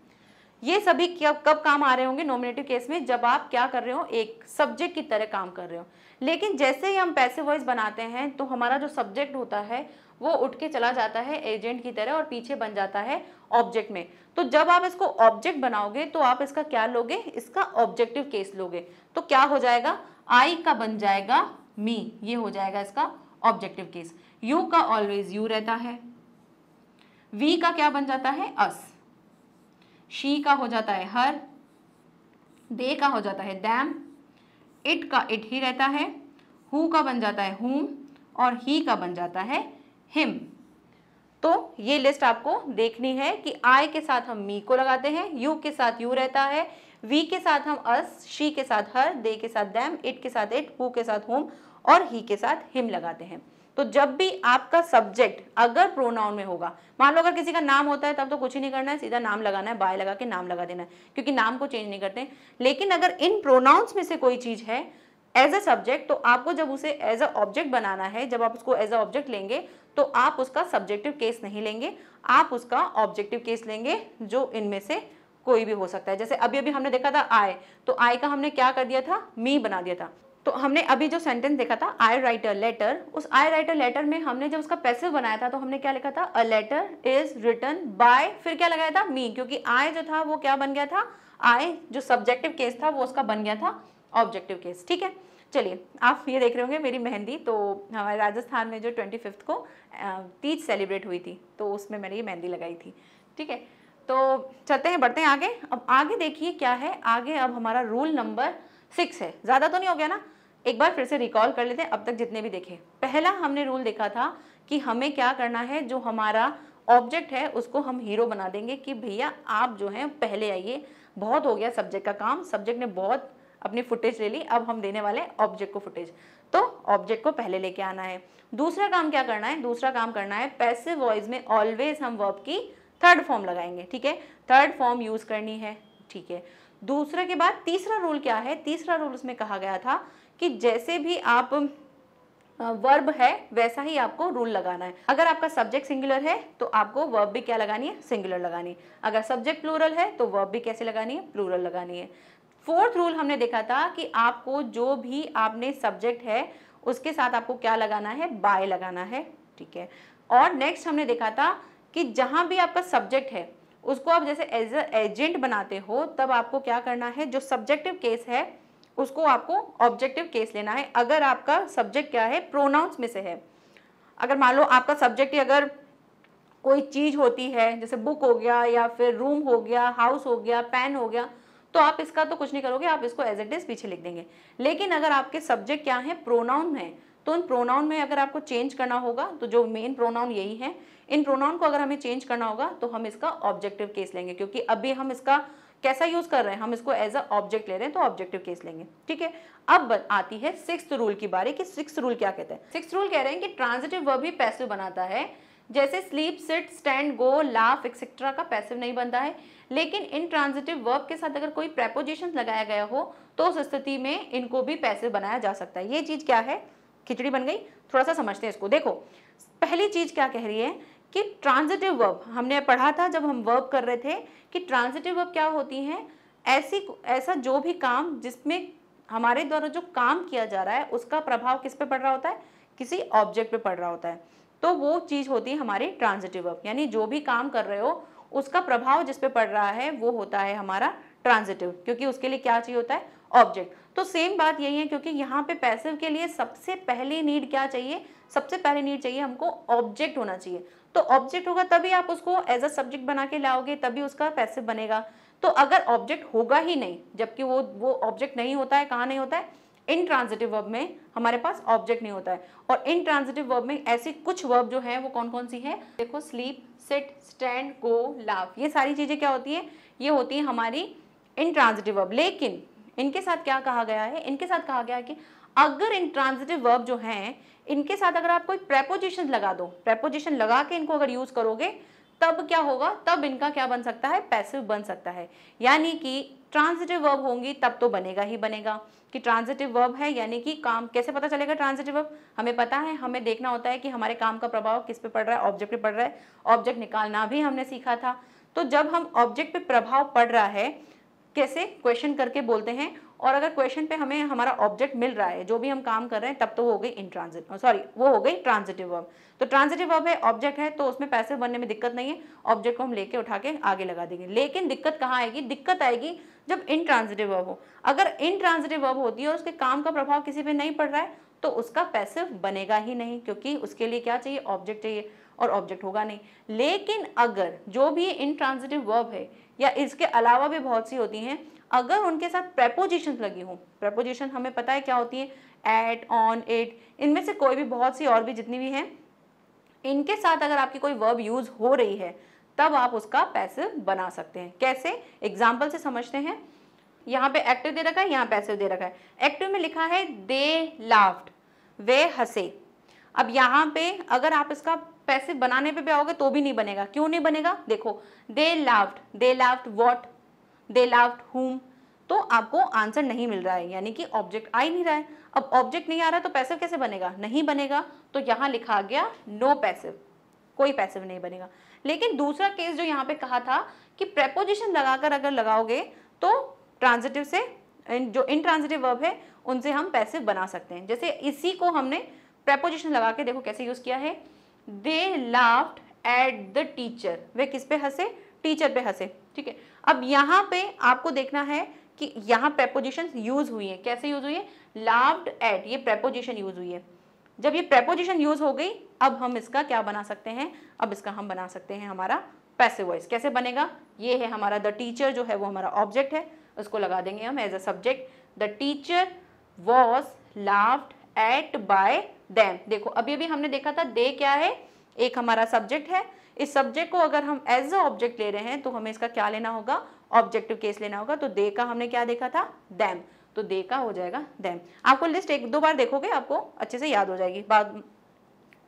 ये सभी कब कब काम आ रहे होंगे नॉमिनेटिव केस में जब आप क्या कर रहे हो एक सब्जेक्ट की तरह काम कर रहे हो लेकिन जैसे ही हम पैसे वॉइस बनाते हैं तो हमारा जो सब्जेक्ट होता है वो उठ के चला जाता है एजेंट की तरह और पीछे बन जाता है ऑब्जेक्ट में तो जब आप इसको ऑब्जेक्ट बनाओगे तो आप इसका क्या लोगे इसका ऑब्जेक्टिव केस लोगे तो क्या हो जाएगा आई का बन जाएगा मी ये हो जाएगा इसका ऑब्जेक्टिव केस यू का ऑलवेज यू रहता है वी का क्या बन जाता है अस शी का हो जाता है हर दे का हो जाता है दैम इट का इट ही रहता है हु का बन जाता है हुम और ही का बन जाता है हिम तो ये लिस्ट आपको देखनी है कि आई के साथ हम मी को लगाते हैं यू के साथ यू रहता है वी के साथ हम अस शी के साथ हर दे के साथ दैम इट के साथ इट हु के साथ होम और ही के साथ हिम लगाते हैं तो जब भी आपका सब्जेक्ट अगर प्रोनाउन में होगा मान लो अगर किसी का नाम होता है तब तो कुछ ही नहीं करना है सीधा नाम लगाना है बाय लगा के नाम लगा देना है क्योंकि नाम को चेंज नहीं करते लेकिन अगर इन प्रोनाउंस में से कोई चीज़ है एज अ सब्जेक्ट तो आपको जब उसे एज अ ऑब्जेक्ट बनाना है जब आप उसको एज अ ऑब्जेक्ट लेंगे तो आप उसका सब्जेक्टिव केस नहीं लेंगे आप उसका ऑब्जेक्टिव केस लेंगे जो इनमें से कोई भी हो सकता है जैसे अभी अभी हमने देखा था आय तो आय का हमने क्या कर दिया था मी बना दिया था तो हमने अभी जो सेंटेंस देखा था आई राइट अ लेटर उस आई राइट अ लेटर में हमने जब उसका पैसिव बनाया था तो हमने क्या लिखा था a letter is written by फिर क्या लगाया था मी क्योंकि आई जो था वो क्या बन गया था आई जो सब्जेक्टिव केस था वो उसका बन गया था ऑब्जेक्टिव केस ठीक है चलिए आप ये देख रहे होंगे मेरी मेहंदी तो हमारे राजस्थान में जो ट्वेंटी फिफ्थ को तीज सेलिब्रेट हुई थी तो उसमें मैंने ये मेहंदी लगाई थी ठीक है तो चलते हैं बढ़ते हैं आगे अब आगे देखिए क्या है आगे अब हमारा रूल नंबर सिक्स है ज़्यादा तो नहीं हो गया ना एक बार फिर से रिकॉल कर लेते हैं अब तक जितने भी देखे पहला हमने रूल देखा था कि हमें क्या करना है जो हमारा ऑब्जेक्ट है उसको हम हीरो बना देंगे कि भैया आप जो हैं पहले आइए बहुत हो गया सब्जेक्ट का काम सब्जेक्ट ने बहुत अपनी फुटेज ले ली अब हम देने वाले ऑब्जेक्ट को फुटेज तो ऑब्जेक्ट को पहले लेके आना है दूसरा काम क्या करना है दूसरा काम करना है पैसिव वॉइस में ऑलवेज हम वर्ब की थर्ड फॉर्म लगाएंगे ठीक है थर्ड फॉर्म यूज़ करनी है ठीक है दूसरे के बाद तीसरा रूल क्या है तीसरा रूल उसमें कहा गया था कि जैसे भी आप वर्ब है वैसा ही आपको रूल लगाना है अगर आपका सब्जेक्ट सिंगुलर है तो आपको वर्ब भी क्या लगानी है सिंगुलर लगानी है अगर सब्जेक्ट प्लूरल है तो वर्ब भी कैसे लगानी है प्लूरल लगानी है फोर्थ रूल हमने देखा था कि आपको जो भी आपने सब्जेक्ट है उसके साथ आपको क्या लगाना है बाय लगाना है ठीक है और नेक्स्ट हमने देखा था कि जहाँ भी आपका सब्जेक्ट है उसको आप जैसे एज एजेंट बनाते हो तब आपको क्या करना है जो सब्जेक्टिव केस है उसको आपको ऑब्जेक्टिव केस लेना है अगर आपका सब्जेक्ट क्या है प्रोनाउंस में से है अगर मान लो आपका सब्जेक्ट ही अगर कोई चीज़ होती है जैसे बुक हो गया या फिर रूम हो गया हाउस हो गया पेन हो गया तो आप इसका तो कुछ नहीं करोगे आप इसको एज इट इज़ पीछे लिख देंगे लेकिन अगर आपके सब्जेक्ट क्या है प्रोनाउन है तो उन प्रोनाउन में अगर आपको चेंज करना होगा तो जो मेन प्रोनाउन यही है इन प्रोनाउन को अगर हमें चेंज करना होगा तो हम इसका ऑब्जेक्टिव केस लेंगे क्योंकि अभी हम इसका कैसा यूज कर रहे हैं हम इसको एज अ ऑब्जेक्ट ले रहे हैं तो ऑब्जेक्टिव केस लेंगे ठीक है अब आती है सिक्स रूल की बारे की सिक्स रूल क्या कहते हैं सिक्स रूल कह रहे हैं कि ट्रांजिटिव वर्ब ही पैसिव बनाता है जैसे sleep sit stand go laugh etcetera का पैसिव नहीं बनता है लेकिन इन ट्रांजिटिव वर्ब के साथ अगर कोई प्रेपोजिशन लगाया गया हो तो उस स्थिति में इनको भी पैसिव बनाया जा सकता है ये चीज़ क्या है खिचड़ी बन गई थोड़ा सा समझते हैं इसको देखो पहली चीज क्या कह रही है कि ट्रांजिटिव वर्ब हमने पढ़ा था जब हम वर्ब कर रहे थे कि ट्रांजिटिव वर्ब क्या होती हैं ऐसी ऐसा जो भी काम जिसमें हमारे द्वारा जो काम किया जा रहा है उसका प्रभाव किस पे पड़ रहा होता है किसी ऑब्जेक्ट पे पड़ रहा होता है तो वो चीज़ होती है हमारी ट्रांजिटिव वर्ब यानी जो भी काम कर रहे हो उसका प्रभाव जिस पे पड़ रहा है वो होता है हमारा ट्रांजिटिव क्योंकि उसके लिए क्या चाहिए होता है ऑब्जेक्ट तो सेम बात यही है क्योंकि यहाँ पे पैसिव के लिए सबसे पहले नीड क्या चाहिए सबसे पहले नीड चाहिए हमको ऑब्जेक्ट होना चाहिए तो ऑब्जेक्ट होगा तभी आप उसको एज अ सब्जेक्ट बना के लाओगे तभी उसका पैसिव बनेगा तो अगर ऑब्जेक्ट होगा ही नहीं जबकि वो वो ऑब्जेक्ट नहीं होता है कहाँ नहीं होता है इन ट्रांजिटिव वर्ब में हमारे पास ऑब्जेक्ट नहीं होता है और इन ट्रांजिटिव वर्ब में ऐसी कुछ वर्ब जो है वो कौन कौन सी है देखो sleep sit stand go laugh ये सारी चीज़ें क्या होती है ये होती है हमारी इंट्रांजिटिव वर्ब लेकिन इनके साथ क्या कहा गया है इनके साथ कहा गया है कि अगर इंट्रांजिटिव वर्ब जो हैं इनके साथ अगर आप कोई प्रेपोजिशन लगा दो प्रेपोजिशन लगा के इनको अगर यूज़ करोगे तब क्या होगा तब इनका क्या बन सकता है पैसिव बन सकता है यानी कि ट्रांजिटिव वर्ब होंगी तब तो बनेगा ही बनेगा कि ट्रांजिटिव वर्ब है यानी कि काम कैसे पता चलेगा ट्रांजिटिव वर्ब हमें पता है हमें देखना होता है कि हमारे काम का प्रभाव किस पे पड़ रहा है ऑब्जेक्ट पे पड़ रहा है ऑब्जेक्ट निकालना भी हमने सीखा था तो जब हम ऑब्जेक्ट पे प्रभाव पड़ रहा है कैसे क्वेश्चन करके बोलते हैं और अगर क्वेश्चन पे हमें हमारा ऑब्जेक्ट मिल रहा है जो भी हम काम कर रहे हैं तब तो वो हो गई इंट्रांजिट सॉरी वो हो गई ट्रांजिटिव वर्ब तो ट्रांजिटिव वर्ब है ऑब्जेक्ट है तो उसमें पैसे बनने में दिक्कत नहीं है ऑब्जेक्ट को हम लेके उठा के आगे लगा देंगे लेकिन दिक्कत कहाँ आएगी दिक्कत आएगी जब इन ट्रांजिटिव वर्ब हो अगर इन ट्रांजिटिव वर्ब होती है और उसके काम का प्रभाव किसी पर नहीं पड़ रहा है तो उसका पैसे बनेगा ही नहीं क्योंकि उसके लिए क्या चाहिए ऑब्जेक्ट चाहिए और ऑब्जेक्ट होगा नहीं लेकिन अगर जो भी इन ट्रांजिटिव वर्ब है या इसके अलावा भी बहुत सी होती हैं अगर उनके साथ प्रेपोजिशन लगी हो प्रेपोजिशन हमें पता है क्या होती है एट ऑन एट इनमें से कोई भी बहुत सी और भी जितनी भी हैं इनके साथ अगर आपकी कोई वर्ब यूज हो रही है तब आप उसका पैसे बना सकते हैं कैसे एग्जाम्पल से समझते हैं यहाँ पे एक्टिव दे रखा है यहाँ पैसे दे रखा है एक्टिव में लिखा है दे लाफ्ट वे हंसे अब यहाँ पे अगर आप इसका पैसे बनाने पे भी आओगे तो भी नहीं बनेगा क्यों नहीं बनेगा देखो they laughed they laughed what they laughed whom तो आपको आंसर नहीं मिल रहा है यानी कि ऑब्जेक्ट आ ही नहीं रहा है अब ऑब्जेक्ट नहीं आ रहा तो पैसे कैसे बनेगा नहीं बनेगा तो यहाँ लिखा गया नो पैसिव कोई पैसिव नहीं बनेगा लेकिन दूसरा केस जो यहाँ पे कहा था कि प्रेपोजिशन लगाकर अगर लगाओगे तो ट्रांजिटिव से जो इन ट्रांजिटिव वर्ब है उनसे हम पैसिव बना सकते हैं जैसे इसी को हमने प्रेपोजिशन लगा के देखो कैसे यूज़ किया है they laughed at the teacher वे किस पे हंसे टीचर पे हंसे ठीक है अब यहाँ पे आपको देखना है कि यहाँ प्रेपोजिशन यूज हुई है कैसे यूज हुई है लाफ्ड एट ये प्रेपोजिशन यूज हुई है जब ये प्रेपोजिशन यूज हो गई अब हम इसका क्या बना सकते हैं अब इसका हम बना सकते हैं हमारा पैसे वॉइस कैसे बनेगा ये है हमारा द टीचर जो है वो हमारा ऑब्जेक्ट है उसको लगा देंगे हम as a subject the teacher was laughed at by them देखो अभी अभी हमने देखा था दे क्या है एक हमारा सब्जेक्ट है इस सब्जेक्ट को अगर हम एज अ ऑब्जेक्ट ले रहे हैं तो हमें इसका क्या लेना होगा ऑब्जेक्टिव केस लेना होगा तो दे का हमने क्या देखा था दैम तो दे का हो जाएगा दैम आपको लिस्ट एक दो बार देखोगे आपको अच्छे से याद हो जाएगी बाद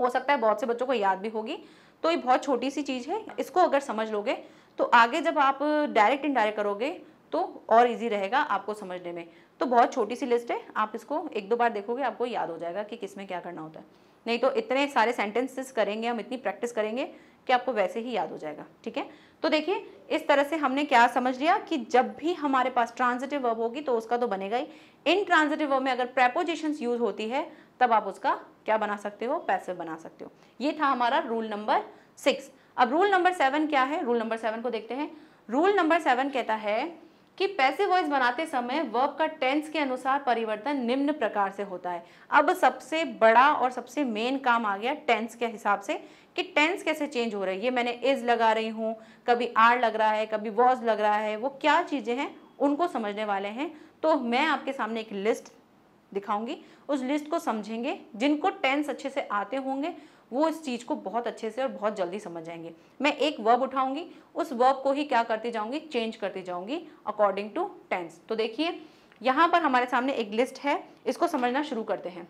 हो सकता है बहुत से बच्चों को याद भी होगी तो ये बहुत छोटी सी चीज़ है इसको अगर समझ लोगे तो आगे जब आप डायरेक्ट इनडायरेक्ट करोगे तो और इजी रहेगा आपको समझने में तो बहुत छोटी सी लिस्ट है आप इसको एक दो बार देखोगे आपको याद हो जाएगा कि किस में क्या करना होता है नहीं तो इतने सारे सेंटेंसेस करेंगे हम इतनी प्रैक्टिस करेंगे कि आपको वैसे ही याद हो जाएगा ठीक है तो देखिए इस तरह से हमने क्या समझ लिया कि जब भी हमारे पास ट्रांजिटिव वर्ब होगी तो उसका तो बनेगा ही इन ट्रांजिटिव वर्ब में अगर प्रेपोजिशंस यूज होती है तब आप उसका क्या बना सकते हो पैसे बना सकते हो ये था हमारा रूल नंबर सिक्स अब रूल नंबर सेवन क्या है रूल नंबर सेवन को देखते हैं रूल नंबर सेवन कहता है कि पैसे वॉइस बनाते समय वर्ब का टेंस के अनुसार परिवर्तन निम्न प्रकार से होता है अब सबसे बड़ा और सबसे मेन काम आ गया टेंस के हिसाब से कि टेंस कैसे चेंज हो रही है ये मैंने इज लगा रही हूँ कभी आर लग रहा है कभी वॉज लग रहा है वो क्या चीज़ें हैं उनको समझने वाले हैं तो मैं आपके सामने एक लिस्ट दिखाऊंगी उस लिस्ट को समझेंगे जिनको टेंस अच्छे से आते होंगे वो इस चीज़ को बहुत अच्छे से और बहुत जल्दी समझ जाएंगे मैं एक वर्ब उठाऊंगी उस वर्ब को ही क्या करती जाऊंगी चेंज करती जाऊंगी अकॉर्डिंग टू टेंस तो देखिए यहाँ पर हमारे सामने एक लिस्ट है इसको समझना शुरू करते हैं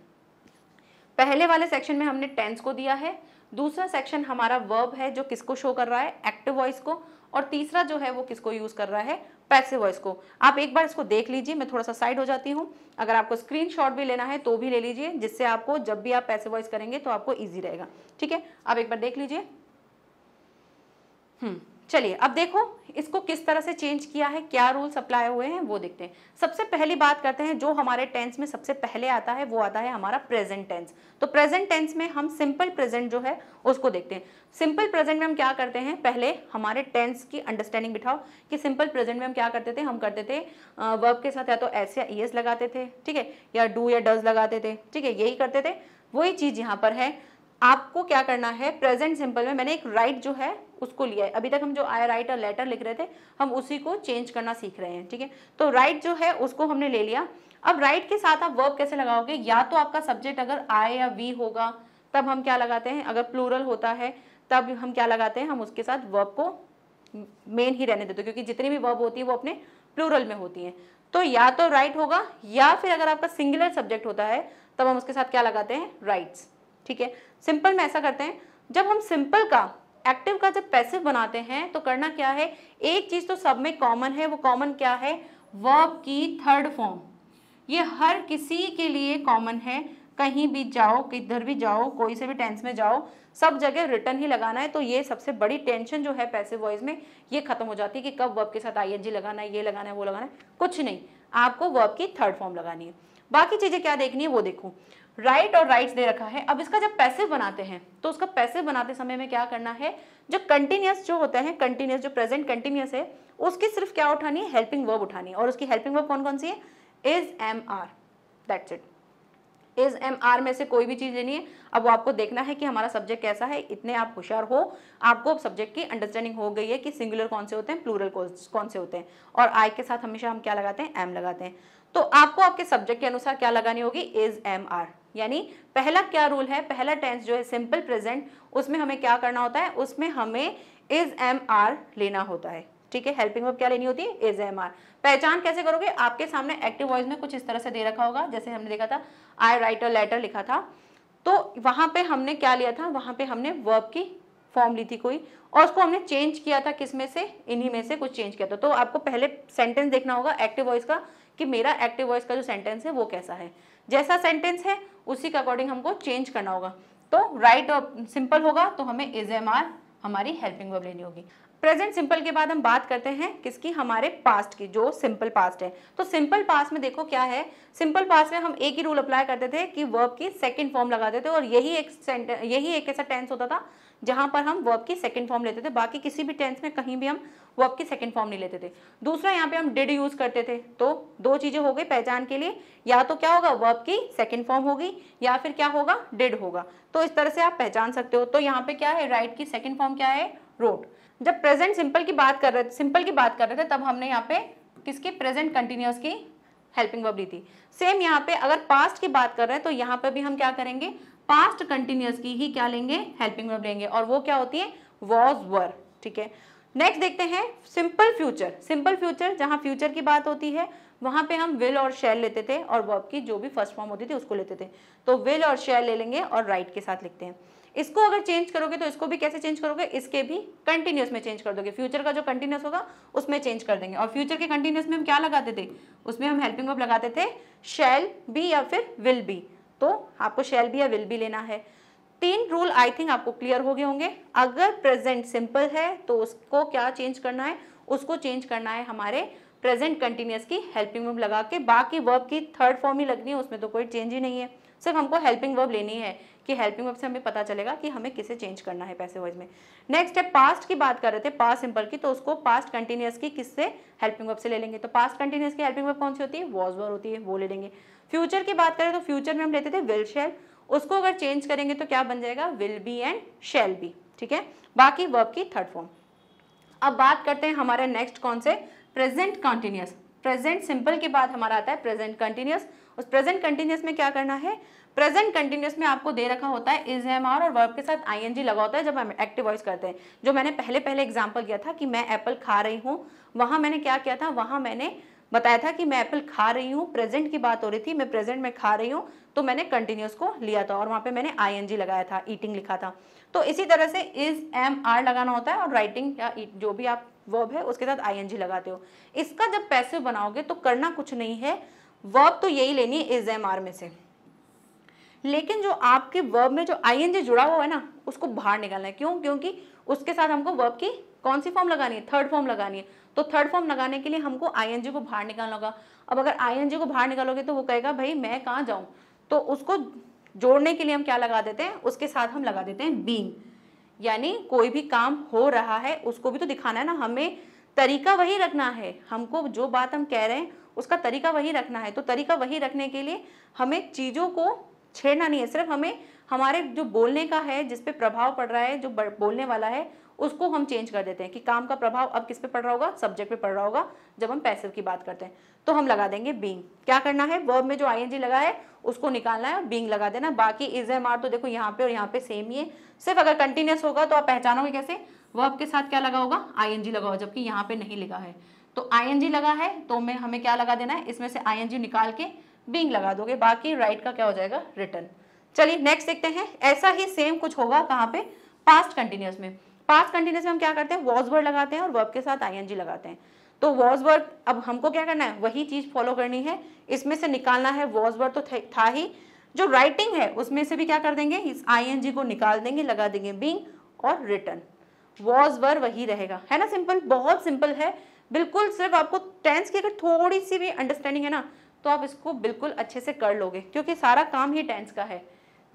पहले वाले सेक्शन में हमने टेंस को दिया है दूसरा सेक्शन हमारा वर्ब है जो किसको शो कर रहा है एक्टिव वॉइस को और तीसरा जो है वो किसको यूज़ कर रहा है पैसिव वॉइस को आप एक बार इसको देख लीजिए मैं थोड़ा सा साइड हो जाती हूँ अगर आपको स्क्रीन भी लेना है तो भी ले लीजिए जिससे आपको जब भी आप पैसिव वॉइस करेंगे तो आपको ईजी रहेगा ठीक है आप एक बार देख लीजिए हम्म चलिए अब देखो इसको किस तरह से चेंज किया है क्या रूल्स अप्लाई हुए हैं वो देखते हैं सबसे पहली बात करते हैं जो हमारे टेंस में सबसे पहले आता है वो आता है हमारा प्रेजेंट टेंस तो प्रेजेंट टेंस में हम सिंपल प्रेजेंट जो है उसको देखते हैं सिंपल प्रेजेंट में हम क्या करते हैं पहले हमारे टेंस की अंडरस्टैंडिंग बिठाओ कि सिंपल प्रेजेंट में हम क्या करते थे हम करते थे वर्ब के साथ या तो एस या एस लगाते थे ठीक है या डू या डज लगाते थे ठीक है यही करते थे वही चीज़ यहाँ पर है आपको क्या करना है प्रेजेंट सिंपल में मैंने एक राइट right जो है उसको लिया है अभी तक हम जो आई राइट अ लेटर लिख रहे थे हम उसी को चेंज करना सीख रहे हैं ठीक है तो राइट जो है उसको हमने ले लिया अब राइट के साथ आप वर्ब कैसे लगाओगे या तो आपका सब्जेक्ट अगर आई या वी होगा तब हम क्या लगाते हैं अगर प्लूरल होता है तब हम क्या लगाते हैं हम उसके साथ वर्ब को मेन ही रहने देते क्योंकि जितनी भी वर्ब होती है वो अपने प्लूरल में होती हैं तो या तो राइट होगा या फिर अगर आपका सिंगुलर सब्जेक्ट होता है तब हम उसके साथ क्या लगाते हैं राइट्स ठीक है सिंपल में ऐसा करते हैं जब हम सिंपल का एक्टिव का जब पैसिव बनाते हैं तो करना क्या है एक चीज़ तो सब में कॉमन है वो कॉमन क्या है वर्ब की थर्ड फॉर्म ये हर किसी के लिए कॉमन है कहीं भी जाओ किधर भी जाओ कोई से भी टेंस में जाओ सब जगह रिटर्न ही लगाना है तो ये सबसे बड़ी टेंशन जो है पैसे वॉइस में ये खत्म हो जाती है कि कब वर्ब के साथ आई लगाना है ये लगाना है वो लगाना है कुछ नहीं आपको वर्ब की थर्ड फॉर्म लगानी है बाकी चीज़ें क्या देखनी है वो देखो राइट और राइट्स दे रखा है अब इसका जब पैसिव बनाते हैं तो उसका पैसिव बनाते समय में क्या करना है जो कंटिन्यूस जो होता है कंटिन्यूस जो प्रेजेंट कंटिन्यूस है उसकी सिर्फ क्या उठानी है हेल्पिंग वर्ब उठानी और उसकी हेल्पिंग वर्ब कौन कौन सी है is am are that's it is am are में से कोई भी चीज़ लेनी है अब वो आपको देखना है कि हमारा सब्जेक्ट कैसा है इतने आप होशियार हो आपको सब्जेक्ट की अंडरस्टैंडिंग हो गई है कि सिंगुलर कौन से होते हैं प्लूरल कौन से होते हैं और आई के साथ हमेशा हम क्या लगाते हैं एम लगाते हैं तो आपको आपके सब्जेक्ट के अनुसार क्या लगानी होगी इज एम आर यानी पहला क्या रूल है पहला टेंस जो है सिंपल प्रेजेंट उसमें हमें क्या करना होता है उसमें हमें इज एम आर लेना होता है ठीक है हेल्पिंग वर्ब क्या लेनी होती है इज एम आर पहचान कैसे करोगे आपके सामने एक्टिव वॉइस में कुछ इस तरह से दे रखा होगा जैसे हमने देखा था आई राइट अ लेटर लिखा था तो वहां पे हमने क्या लिया था वहां पे हमने वर्ब की फॉर्म ली थी कोई और उसको हमने चेंज किया था किस में से इन्हीं में से कुछ चेंज किया था तो आपको पहले सेंटेंस देखना होगा एक्टिव वॉइस का कि मेरा एक्टिव वॉइस का जो सेंटेंस है वो कैसा है जैसा सेंटेंस है उसी के अकॉर्डिंग हमको चेंज करना होगा तो राइट सिंपल होगा तो हमें इज एम आर हमारी हेल्पिंग वर्ब लेनी होगी प्रेजेंट सिंपल के बाद हम बात करते हैं किसकी हमारे पास्ट की जो सिंपल पास्ट है तो सिंपल पास्ट में देखो क्या है सिंपल पास्ट में हम एक ही रूल अप्लाई करते थे कि वर्ब की सेकंड फॉर्म लगाते थे और यही एक यही एक ऐसा टेंस होता था जहां पर हम वर्ब की सेकंड फॉर्म लेते थे बाकी किसी भी टेंस में कहीं भी हम वो आपकी सेकेंड फॉर्म नहीं लेते थे दूसरा यहाँ पे हम डिड यूज करते थे तो दो चीजें हो गई पहचान के लिए या तो क्या होगा वो की सेकेंड फॉर्म होगी या फिर क्या होगा डिड होगा तो इस तरह से आप पहचान सकते हो तो यहाँ पे क्या है राइट की सेकेंड फॉर्म क्या है रोट जब प्रेजेंट सिंपल की बात कर रहे थे सिंपल की बात कर रहे थे तब हमने यहाँ पे किसकी प्रेजेंट कंटिन्यूस की हेल्पिंग वर्ब ली थी सेम यहाँ पे अगर पास्ट की बात कर रहे हैं तो यहाँ पे भी हम क्या करेंगे पास्ट कंटिन्यूस की ही क्या लेंगे हेल्पिंग वर्ब लेंगे और वो क्या होती है वॉज वर ठीक है नेक्स्ट देखते हैं सिंपल फ्यूचर सिंपल फ्यूचर जहां फ्यूचर की बात होती है वहां पे हम विल और शेल लेते थे और वर्ब की जो भी फर्स्ट फॉर्म होती थी उसको लेते थे तो विल और शेल ले लेंगे और राइट right के साथ लिखते हैं इसको अगर चेंज करोगे तो इसको भी कैसे चेंज करोगे इसके भी कंटिन्यूस में चेंज कर दोगे फ्यूचर का जो कंटिन्यूस होगा उसमें चेंज कर देंगे और फ्यूचर के कंटिन्यूस में हम क्या लगाते थे उसमें हम हेल्पिंग वर्ब लगाते थे शेल बी या फिर विल बी तो आपको शेल बी या विल बी लेना है तीन रूल आई थिंक आपको क्लियर हो गए होंगे अगर प्रेजेंट सिंपल है तो उसको क्या चेंज करना है उसको चेंज करना है हमारे प्रेजेंट कंटिन्यूस की हेल्पिंग वर्ब लगा के बाकी वर्ब की थर्ड फॉर्म ही लगनी है उसमें तो कोई चेंज ही नहीं है सिर्फ हमको हेल्पिंग वर्ब लेनी है कि हेल्पिंग वर्ब से हमें पता चलेगा कि हमें किसे चेंज करना है पैसे वर्ज में नेक्स्ट है पास्ट की बात कर रहे थे पास्ट सिंपल की तो उसको पास्ट कंटिन्यूस की किससे हेल्पिंग वर्ब से ले लेंगे तो पास्ट कंटिन्यूस की हेल्पिंग वर्ब कौन सी होती है वॉज वर्ब होती है वो ले लेंगे फ्यूचर की बात करें तो फ्यूचर में हम लेते थे विल शेल उसको अगर चेंज करेंगे तो क्या बन जाएगा will be and shall be ठीक है बाकी वर्ब की थर्ड फॉर्म अब बात करते हैं हमारे नेक्स्ट कौन से प्रेजेंट कंटिन्यूस प्रेजेंट सिंपल के बाद हमारा आता है प्रेजेंट कंटिन्यूस उस प्रेजेंट कंटिन्यूस में क्या करना है प्रेजेंट कंटिन्यूस में आपको दे रखा होता है इज एम आर और वर्ब के साथ आई एन जी लगा होता है जब हम एक्टिव वॉइस करते हैं जो मैंने पहले पहले एग्जाम्पल किया था कि मैं एप्पल खा रही हूँ वहाँ मैंने क्या किया था वहाँ मैंने बताया था कि मैं एप्पल खा रही हूँ प्रेजेंट की बात हो रही थी मैं प्रेजेंट में खा रही हूँ तो मैंने कंटिन्यूस को लिया था और वहाँ पे मैंने आई लगाया था ईटिंग लिखा था तो इसी तरह से इज एम आर लगाना होता है और राइटिंग या जो भी आप वर्ब है उसके साथ आई लगाते हो इसका जब पैसे बनाओगे तो करना कुछ नहीं है वर्ब तो यही लेनी है इज एम आर में से लेकिन जो आपके वर्ब में जो आई जुड़ा हुआ है ना उसको बाहर निकालना है क्यों क्योंकि उसके साथ हमको वर्ब की कौन सी फॉर्म लगानी है थर्ड फॉर्म लगानी है तो थर्ड फॉर्म लगाने के लिए हमको आई को बाहर निकालना होगा अब अगर आई को बाहर निकालोगे तो वो कहेगा भाई मैं कहाँ जाऊँ तो उसको जोड़ने के लिए हम क्या लगा देते हैं उसके साथ हम लगा देते हैं बींग यानी कोई भी काम हो रहा है उसको भी तो दिखाना है ना हमें तरीका वही रखना है हमको जो बात हम कह रहे हैं उसका तरीका वही रखना है तो तरीका वही रखने के लिए हमें चीज़ों को छेड़ना नहीं है सिर्फ हमें हमारे जो बोलने का है जिस पे प्रभाव पड़ रहा है जो बोलने वाला है उसको हम चेंज कर देते हैं कि काम का प्रभाव अब किस पे पड़ रहा होगा सब्जेक्ट पे पड़ रहा होगा जब हम पैसिव की बात करते हैं तो हम लगा देंगे बींग क्या करना है वर्ब में जो आई लगा है उसको निकालना है और बींग लगा देना बाकी इज एम आर तो देखो यहाँ पे और यहाँ पे सेम ही है सिर्फ अगर कंटिन्यूस होगा तो आप पहचानोगे कैसे वर्ब के साथ क्या लगा होगा आई लगा होगा जबकि यहाँ पे नहीं लिखा है तो आई लगा है तो मैं हमें क्या लगा देना है इसमें से आई निकाल के बींग लगा दोगे बाकी राइट का क्या हो जाएगा रिटर्न चलिए नेक्स्ट देखते हैं ऐसा ही सेम कुछ होगा कहाँ पे पास्ट कंटिन्यूस में पास कंटिन्यूस में हम क्या करते हैं वॉज वर्ड लगाते हैं और वर्ब के साथ आईएनजी लगाते हैं तो वॉज वर्ड अब हमको क्या करना है वही चीज फॉलो करनी है इसमें से निकालना है वॉज वर्ड तो था ही जो राइटिंग है उसमें से भी क्या कर देंगे इस आईएनजी को निकाल देंगे लगा देंगे बींग और रिटर्न वॉज वर वही रहेगा है ना सिंपल बहुत सिंपल है बिल्कुल सिर्फ आपको टेंस की अगर थोड़ी सी भी अंडरस्टैंडिंग है ना तो आप इसको बिल्कुल अच्छे से कर लोगे क्योंकि सारा काम ही टेंस का है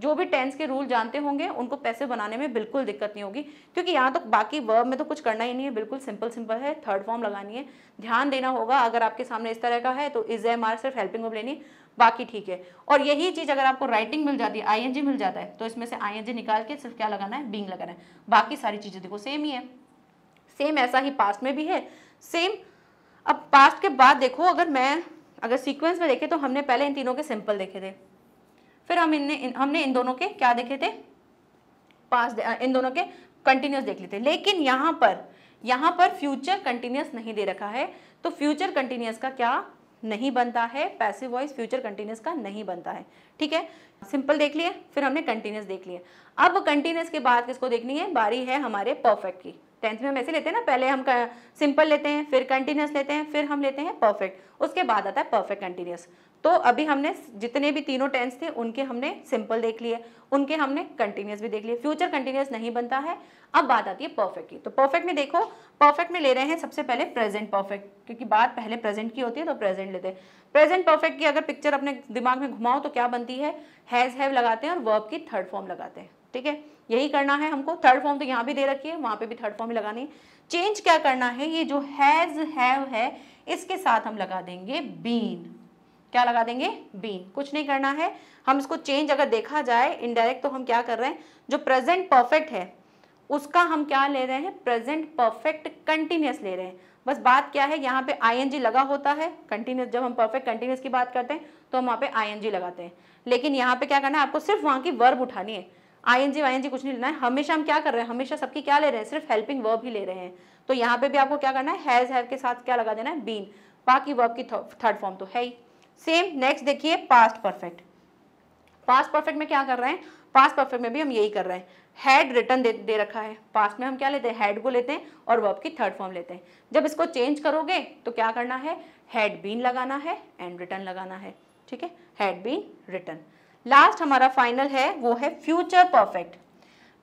जो भी टेंस के रूल जानते होंगे उनको पैसे बनाने में बिल्कुल दिक्कत नहीं होगी क्योंकि यहाँ तो बाकी वर्ब में तो कुछ करना ही नहीं है बिल्कुल सिंपल सिंपल है थर्ड फॉर्म लगानी है ध्यान देना होगा अगर आपके सामने इस तरह का है तो इज एम आर सिर्फ हेल्पिंग ऑफ लेनी बाकी ठीक है और यही चीज़ अगर आपको राइटिंग मिल जाती है आई मिल जाता है तो इसमें से आई निकाल के सिर्फ क्या लगाना है बींग लगाना है बाकी सारी चीज़ें देखो सेम ही है सेम ऐसा ही पास्ट में भी है सेम अब पास्ट के बाद देखो अगर मैं अगर सीक्वेंस में देखें तो हमने पहले इन तीनों के सिंपल देखे थे फिर हम इनने हमने इन दोनों के क्या देखे थे पास इन दोनों के कंटिन्यूस देख लेते लेकिन यहां पर यहां पर फ्यूचर कंटिन्यूस नहीं दे रखा है तो फ्यूचर कंटिन्यूस का क्या नहीं बनता है पैसिव वॉइस फ्यूचर कंटिन्यूस का नहीं बनता है ठीक है सिंपल देख लिए फिर हमने कंटिन्यूस देख लिए अब कंटिन्यूस के बाद किसको देखनी है बारी है हमारे परफेक्ट की टेंथ में हम ऐसे लेते हैं ना पहले हम सिंपल लेते हैं फिर कंटिन्यूस लेते हैं फिर हम लेते हैं परफेक्ट उसके बाद आता है परफेक्ट कंटिन्यूस तो अभी हमने जितने भी तीनों टेंस थे उनके हमने सिंपल देख लिए उनके हमने कंटिन्यूस भी देख लिए फ्यूचर कंटिन्यूस नहीं बनता है अब बात आती है परफेक्ट की तो परफेक्ट में देखो परफेक्ट में ले रहे हैं सबसे पहले प्रेजेंट परफेक्ट क्योंकि बात पहले प्रेजेंट की होती है तो प्रेजेंट लेते हैं प्रेजेंट परफेक्ट की अगर पिक्चर अपने दिमाग में घुमाओ तो क्या बनती है हैज़ हैव लगाते हैं और वर्ब की थर्ड फॉर्म लगाते हैं ठीक है यही करना है हमको थर्ड फॉर्म तो यहाँ भी दे रखी है वहां पर भी थर्ड फॉर्म लगानी है चेंज क्या करना है ये जो हैज़ हैव है इसके साथ हम लगा देंगे बीन क्या लगा देंगे बीन कुछ नहीं करना है हम इसको चेंज अगर देखा जाए इनडायरेक्ट तो हम क्या कर रहे हैं जो प्रेजेंट परफेक्ट है उसका हम क्या ले रहे हैं प्रेजेंट परफेक्ट कंटिन्यूस ले रहे हैं बस बात क्या है यहाँ पे आई लगा होता है कंटिन्यूस जब हम परफेक्ट कंटिन्यूस की बात करते हैं तो हम वहाँ पे आई लगाते हैं लेकिन यहाँ पे क्या करना है आपको सिर्फ वहाँ की वर्ब उठानी है आईएनजी वाईएनजी कुछ नहीं लेना है हमेशा हम क्या कर रहे हैं हमेशा सबकी क्या ले रहे हैं सिर्फ हेल्पिंग वर्ब ही ले रहे हैं तो यहाँ पे भी आपको क्या करना है हैज़ हैव के साथ क्या लगा देना है बीन बाकी वर्ब की थर्ड फॉर्म तो है ही सेम नेक्स्ट देखिए पास्ट परफेक्ट पास्ट परफेक्ट में क्या कर रहे हैं पास्ट परफेक्ट में भी हम यही कर रहे हैं हैड रिटर्न दे, दे रखा है पास्ट में हम क्या लेते हैं हैड को लेते हैं और वर्ब की थर्ड फॉर्म लेते हैं जब इसको चेंज करोगे तो क्या करना है हैड बीन लगाना है एंड रिटर्न लगाना है ठीक है हैड बीन रिटर्न लास्ट हमारा फाइनल है वो है फ्यूचर परफेक्ट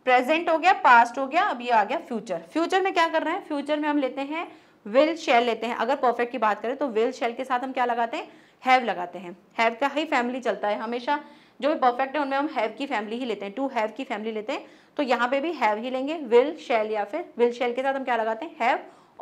प्रेजेंट हो गया पास्ट हो गया अब ये आ गया फ्यूचर फ्यूचर में क्या कर रहे हैं फ्यूचर में हम लेते हैं विल शेल लेते हैं अगर परफेक्ट की बात करें तो विल शेल के साथ हम क्या लगाते हैं हैव लगाते हैं हैव का ही फैमिली चलता है हमेशा जो भी परफेक्ट है उनमें हम हैव की फैमिली ही लेते हैं टू हैव की फैमिली लेते हैं तो यहाँ पे भी हैव ही लेंगे विल शेल या फिर विल शेल के साथ हम क्या लगाते हैं हैव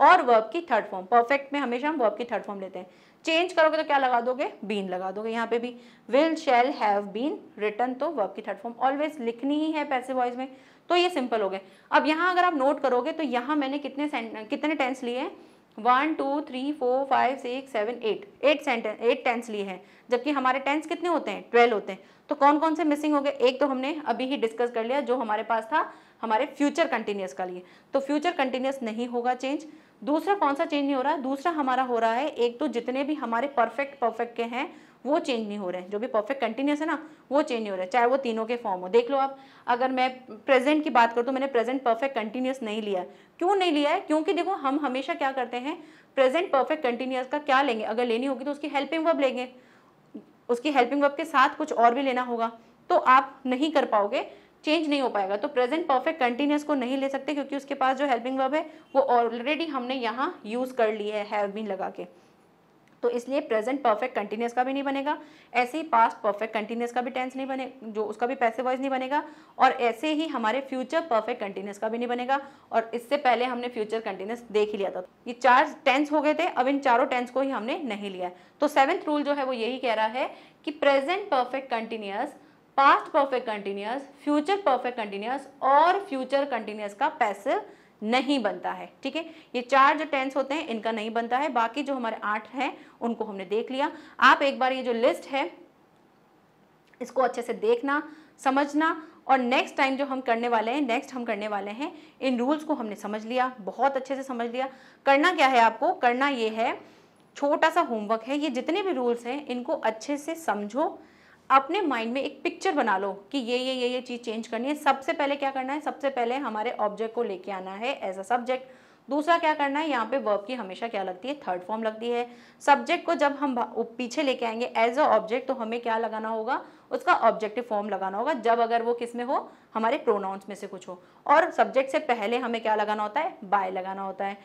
और वर्ब की थर्ड फॉर्म परफेक्ट में हमेशा हम वर्ब की थर्ड फॉर्म लेते हैं चेंज करोगे तो क्या लगा दोगे बीन लगा दोगे यहाँ पे भी will shall have been written तो वर्ब की थर्ड फॉर्म ऑलवेज लिखनी ही है पैसे वॉइस में तो ये सिंपल हो गए अब यहाँ अगर आप नोट करोगे तो यहाँ मैंने कितने कितने टेंस लिए हैं one two three four five six seven eight eight sentence eight tense लिए हैं जबकि हमारे टेंस कितने होते हैं ट्वेल्व होते हैं तो कौन कौन से मिसिंग हो गए एक तो हमने अभी ही डिस्कस कर लिया जो हमारे पास था हमारे फ्यूचर कंटिन्यूस का लिए तो फ्यूचर कंटिन्यूस नहीं होगा चेंज दूसरा कौन सा चेंज नहीं हो रहा दूसरा हमारा हो रहा है एक तो जितने भी हमारे परफेक्ट परफेक्ट के हैं वो चेंज नहीं हो रहे हैं जो भी परफेक्ट कंटिन्यूस है ना वो चेंज नहीं हो रहा है चाहे वो तीनों के फॉर्म हो देख लो आप अगर मैं प्रेजेंट की बात करूँ तो मैंने प्रेजेंट परफेक्ट कंटिन्यूस नहीं लिया क्यों नहीं लिया है क्योंकि देखो हम हमेशा क्या करते हैं प्रेजेंट परफेक्ट कंटिन्यूस का क्या लेंगे अगर लेनी होगी तो उसकी हेल्पिंग वर्ब लेंगे उसकी हेल्पिंग वर्ब के साथ कुछ और भी लेना होगा तो आप नहीं कर पाओगे चेंज नहीं हो पाएगा तो प्रेजेंट परफेक्ट कंटिन्यूस को नहीं ले सकते क्योंकि उसके पास जो हेल्पिंग वर्ब है वो ऑलरेडी हमने यहाँ यूज़ कर लिया है हैव बीन लगा के तो इसलिए प्रेजेंट परफेक्ट कंटिन्यूस का भी नहीं बनेगा ऐसे ही पास्ट परफेक्ट कंटिन्यूस का भी टेंस नहीं बने जो उसका भी पैसे वॉइस नहीं बनेगा और ऐसे ही हमारे फ्यूचर परफेक्ट कंटिन्यूस का भी नहीं बनेगा और इससे पहले हमने फ्यूचर कंटिन्यूस देख ही लिया था ये चार टेंस हो गए थे अब इन चारों टेंस को ही हमने नहीं लिया तो सेवेंथ रूल जो है वो यही कह रहा है कि present perfect continuous past perfect continuous future perfect continuous और फ्यूचर कंटिन्यूस का पैसे नहीं बनता है ठीक है ये चार जो टेंस होते हैं इनका नहीं बनता है बाकी जो हमारे आठ हैं उनको हमने देख लिया आप एक बार ये जो लिस्ट है इसको अच्छे से देखना समझना और नेक्स्ट टाइम जो हम करने वाले हैं नेक्स्ट हम करने वाले हैं इन रूल्स को हमने समझ लिया बहुत अच्छे से समझ लिया करना क्या है आपको करना ये है छोटा सा होमवर्क है ये जितने भी रूल्स हैं इनको अच्छे से समझो अपने माइंड में एक पिक्चर बना लो कि ये ये ये ये चीज़ चेंज करनी है सबसे पहले क्या करना है सबसे पहले हमारे ऑब्जेक्ट को लेके आना है एज अ सब्जेक्ट दूसरा क्या करना है यहाँ पे वर्ब की हमेशा क्या लगती है थर्ड फॉर्म लगती है सब्जेक्ट को जब हम पीछे लेके आएंगे एज अ ऑब्जेक्ट तो हमें क्या लगाना होगा उसका ऑब्जेक्टिव फॉर्म लगाना होगा जब अगर वो किस में हो हमारे प्रोनाउंस में से कुछ हो और सब्जेक्ट से पहले हमें क्या लगाना होता है बाय लगाना होता है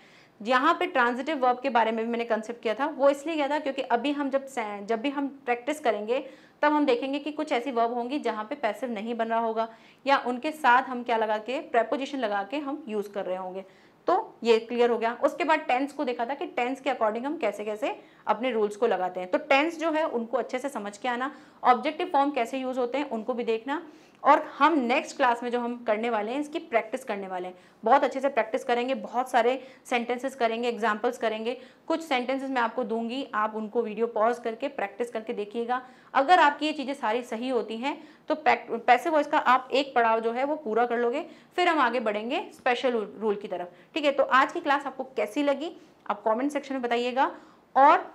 यहाँ पे ट्रांजिटिव वर्ब के बारे में भी मैंने कंसेप्ट किया था वो इसलिए किया था क्योंकि अभी हम जब जब भी हम प्रैक्टिस करेंगे तब हम देखेंगे कि कुछ ऐसी वर्ब होंगी जहाँ पे पैसिव नहीं बन रहा होगा या उनके साथ हम क्या लगा के प्रेपोजिशन लगा के हम यूज़ कर रहे होंगे तो ये क्लियर हो गया उसके बाद टेंस को देखा था कि टेंस के अकॉर्डिंग हम कैसे कैसे अपने रूल्स को लगाते हैं तो टेंस जो है उनको अच्छे से समझ के आना ऑब्जेक्टिव फॉर्म कैसे यूज़ होते हैं उनको भी देखना और हम नेक्स्ट क्लास में जो हम करने वाले हैं इसकी प्रैक्टिस करने वाले हैं बहुत अच्छे से प्रैक्टिस करेंगे बहुत सारे सेंटेंसेस करेंगे एग्जाम्पल्स करेंगे कुछ सेंटेंसेस मैं आपको दूंगी आप उनको वीडियो पॉज करके प्रैक्टिस करके देखिएगा अगर आपकी ये चीज़ें सारी सही होती हैं तो पैसे वॉइस का आप एक पड़ाव जो है वो पूरा कर लोगे फिर हम आगे बढ़ेंगे स्पेशल रूल की तरफ ठीक है तो आज की क्लास आपको कैसी लगी आप कॉमेंट सेक्शन में बताइएगा और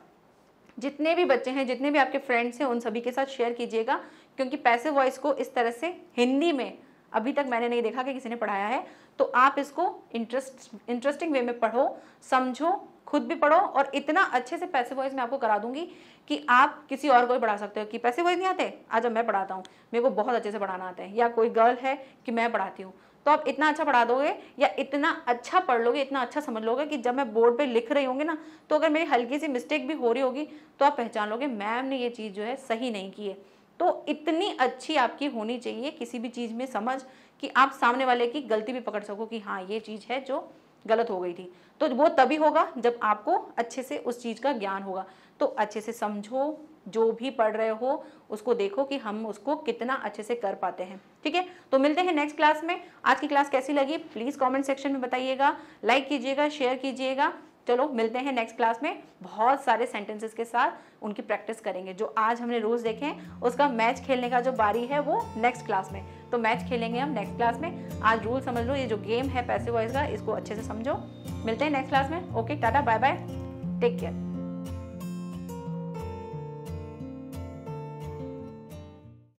जितने भी बच्चे हैं जितने भी आपके फ्रेंड्स हैं उन सभी के साथ शेयर कीजिएगा क्योंकि पैसिव वॉइस को इस तरह से हिंदी में अभी तक मैंने नहीं देखा कि किसी ने पढ़ाया है तो आप इसको इंटरेस्ट इंटरेस्टिंग वे में पढ़ो समझो खुद भी पढ़ो और इतना अच्छे से पैसे वॉइस मैं आपको करा दूंगी कि आप किसी और को भी पढ़ा सकते हो कि पैसे वॉइस नहीं आते आज मैं पढ़ाता हूँ मेरे को बहुत अच्छे से पढ़ाना आता है या कोई गर्ल है कि मैं पढ़ाती हूँ तो आप इतना अच्छा पढ़ा दोगे या इतना अच्छा पढ़ लोगे इतना अच्छा समझ लोगे कि जब मैं बोर्ड पे लिख रही होंगी ना तो अगर मेरी हल्की सी मिस्टेक भी हो रही होगी तो आप पहचान लोगे मैम ने ये चीज़ जो है सही नहीं की है तो इतनी अच्छी आपकी होनी चाहिए किसी भी चीज़ में समझ कि आप सामने वाले की गलती भी पकड़ सको कि हाँ ये चीज़ है जो गलत हो गई थी तो वो तभी होगा जब आपको अच्छे से उस चीज़ का ज्ञान होगा तो अच्छे से समझो जो भी पढ़ रहे हो उसको देखो कि हम उसको कितना अच्छे से कर पाते हैं ठीक है तो मिलते हैं नेक्स्ट क्लास में आज की क्लास कैसी लगी प्लीज़ कमेंट सेक्शन में बताइएगा लाइक कीजिएगा शेयर कीजिएगा चलो मिलते हैं नेक्स्ट क्लास में बहुत सारे सेंटेंसेस के साथ उनकी प्रैक्टिस करेंगे जो आज हमने रोज़ देखे हैं उसका मैच खेलने का जो बारी है वो नेक्स्ट क्लास में तो मैच खेलेंगे हम नेक्स्ट क्लास में आज रूल समझ लो ये जो गेम है पैसे वाइज का इसको अच्छे से समझो मिलते हैं नेक्स्ट क्लास में okay tata bye bye take care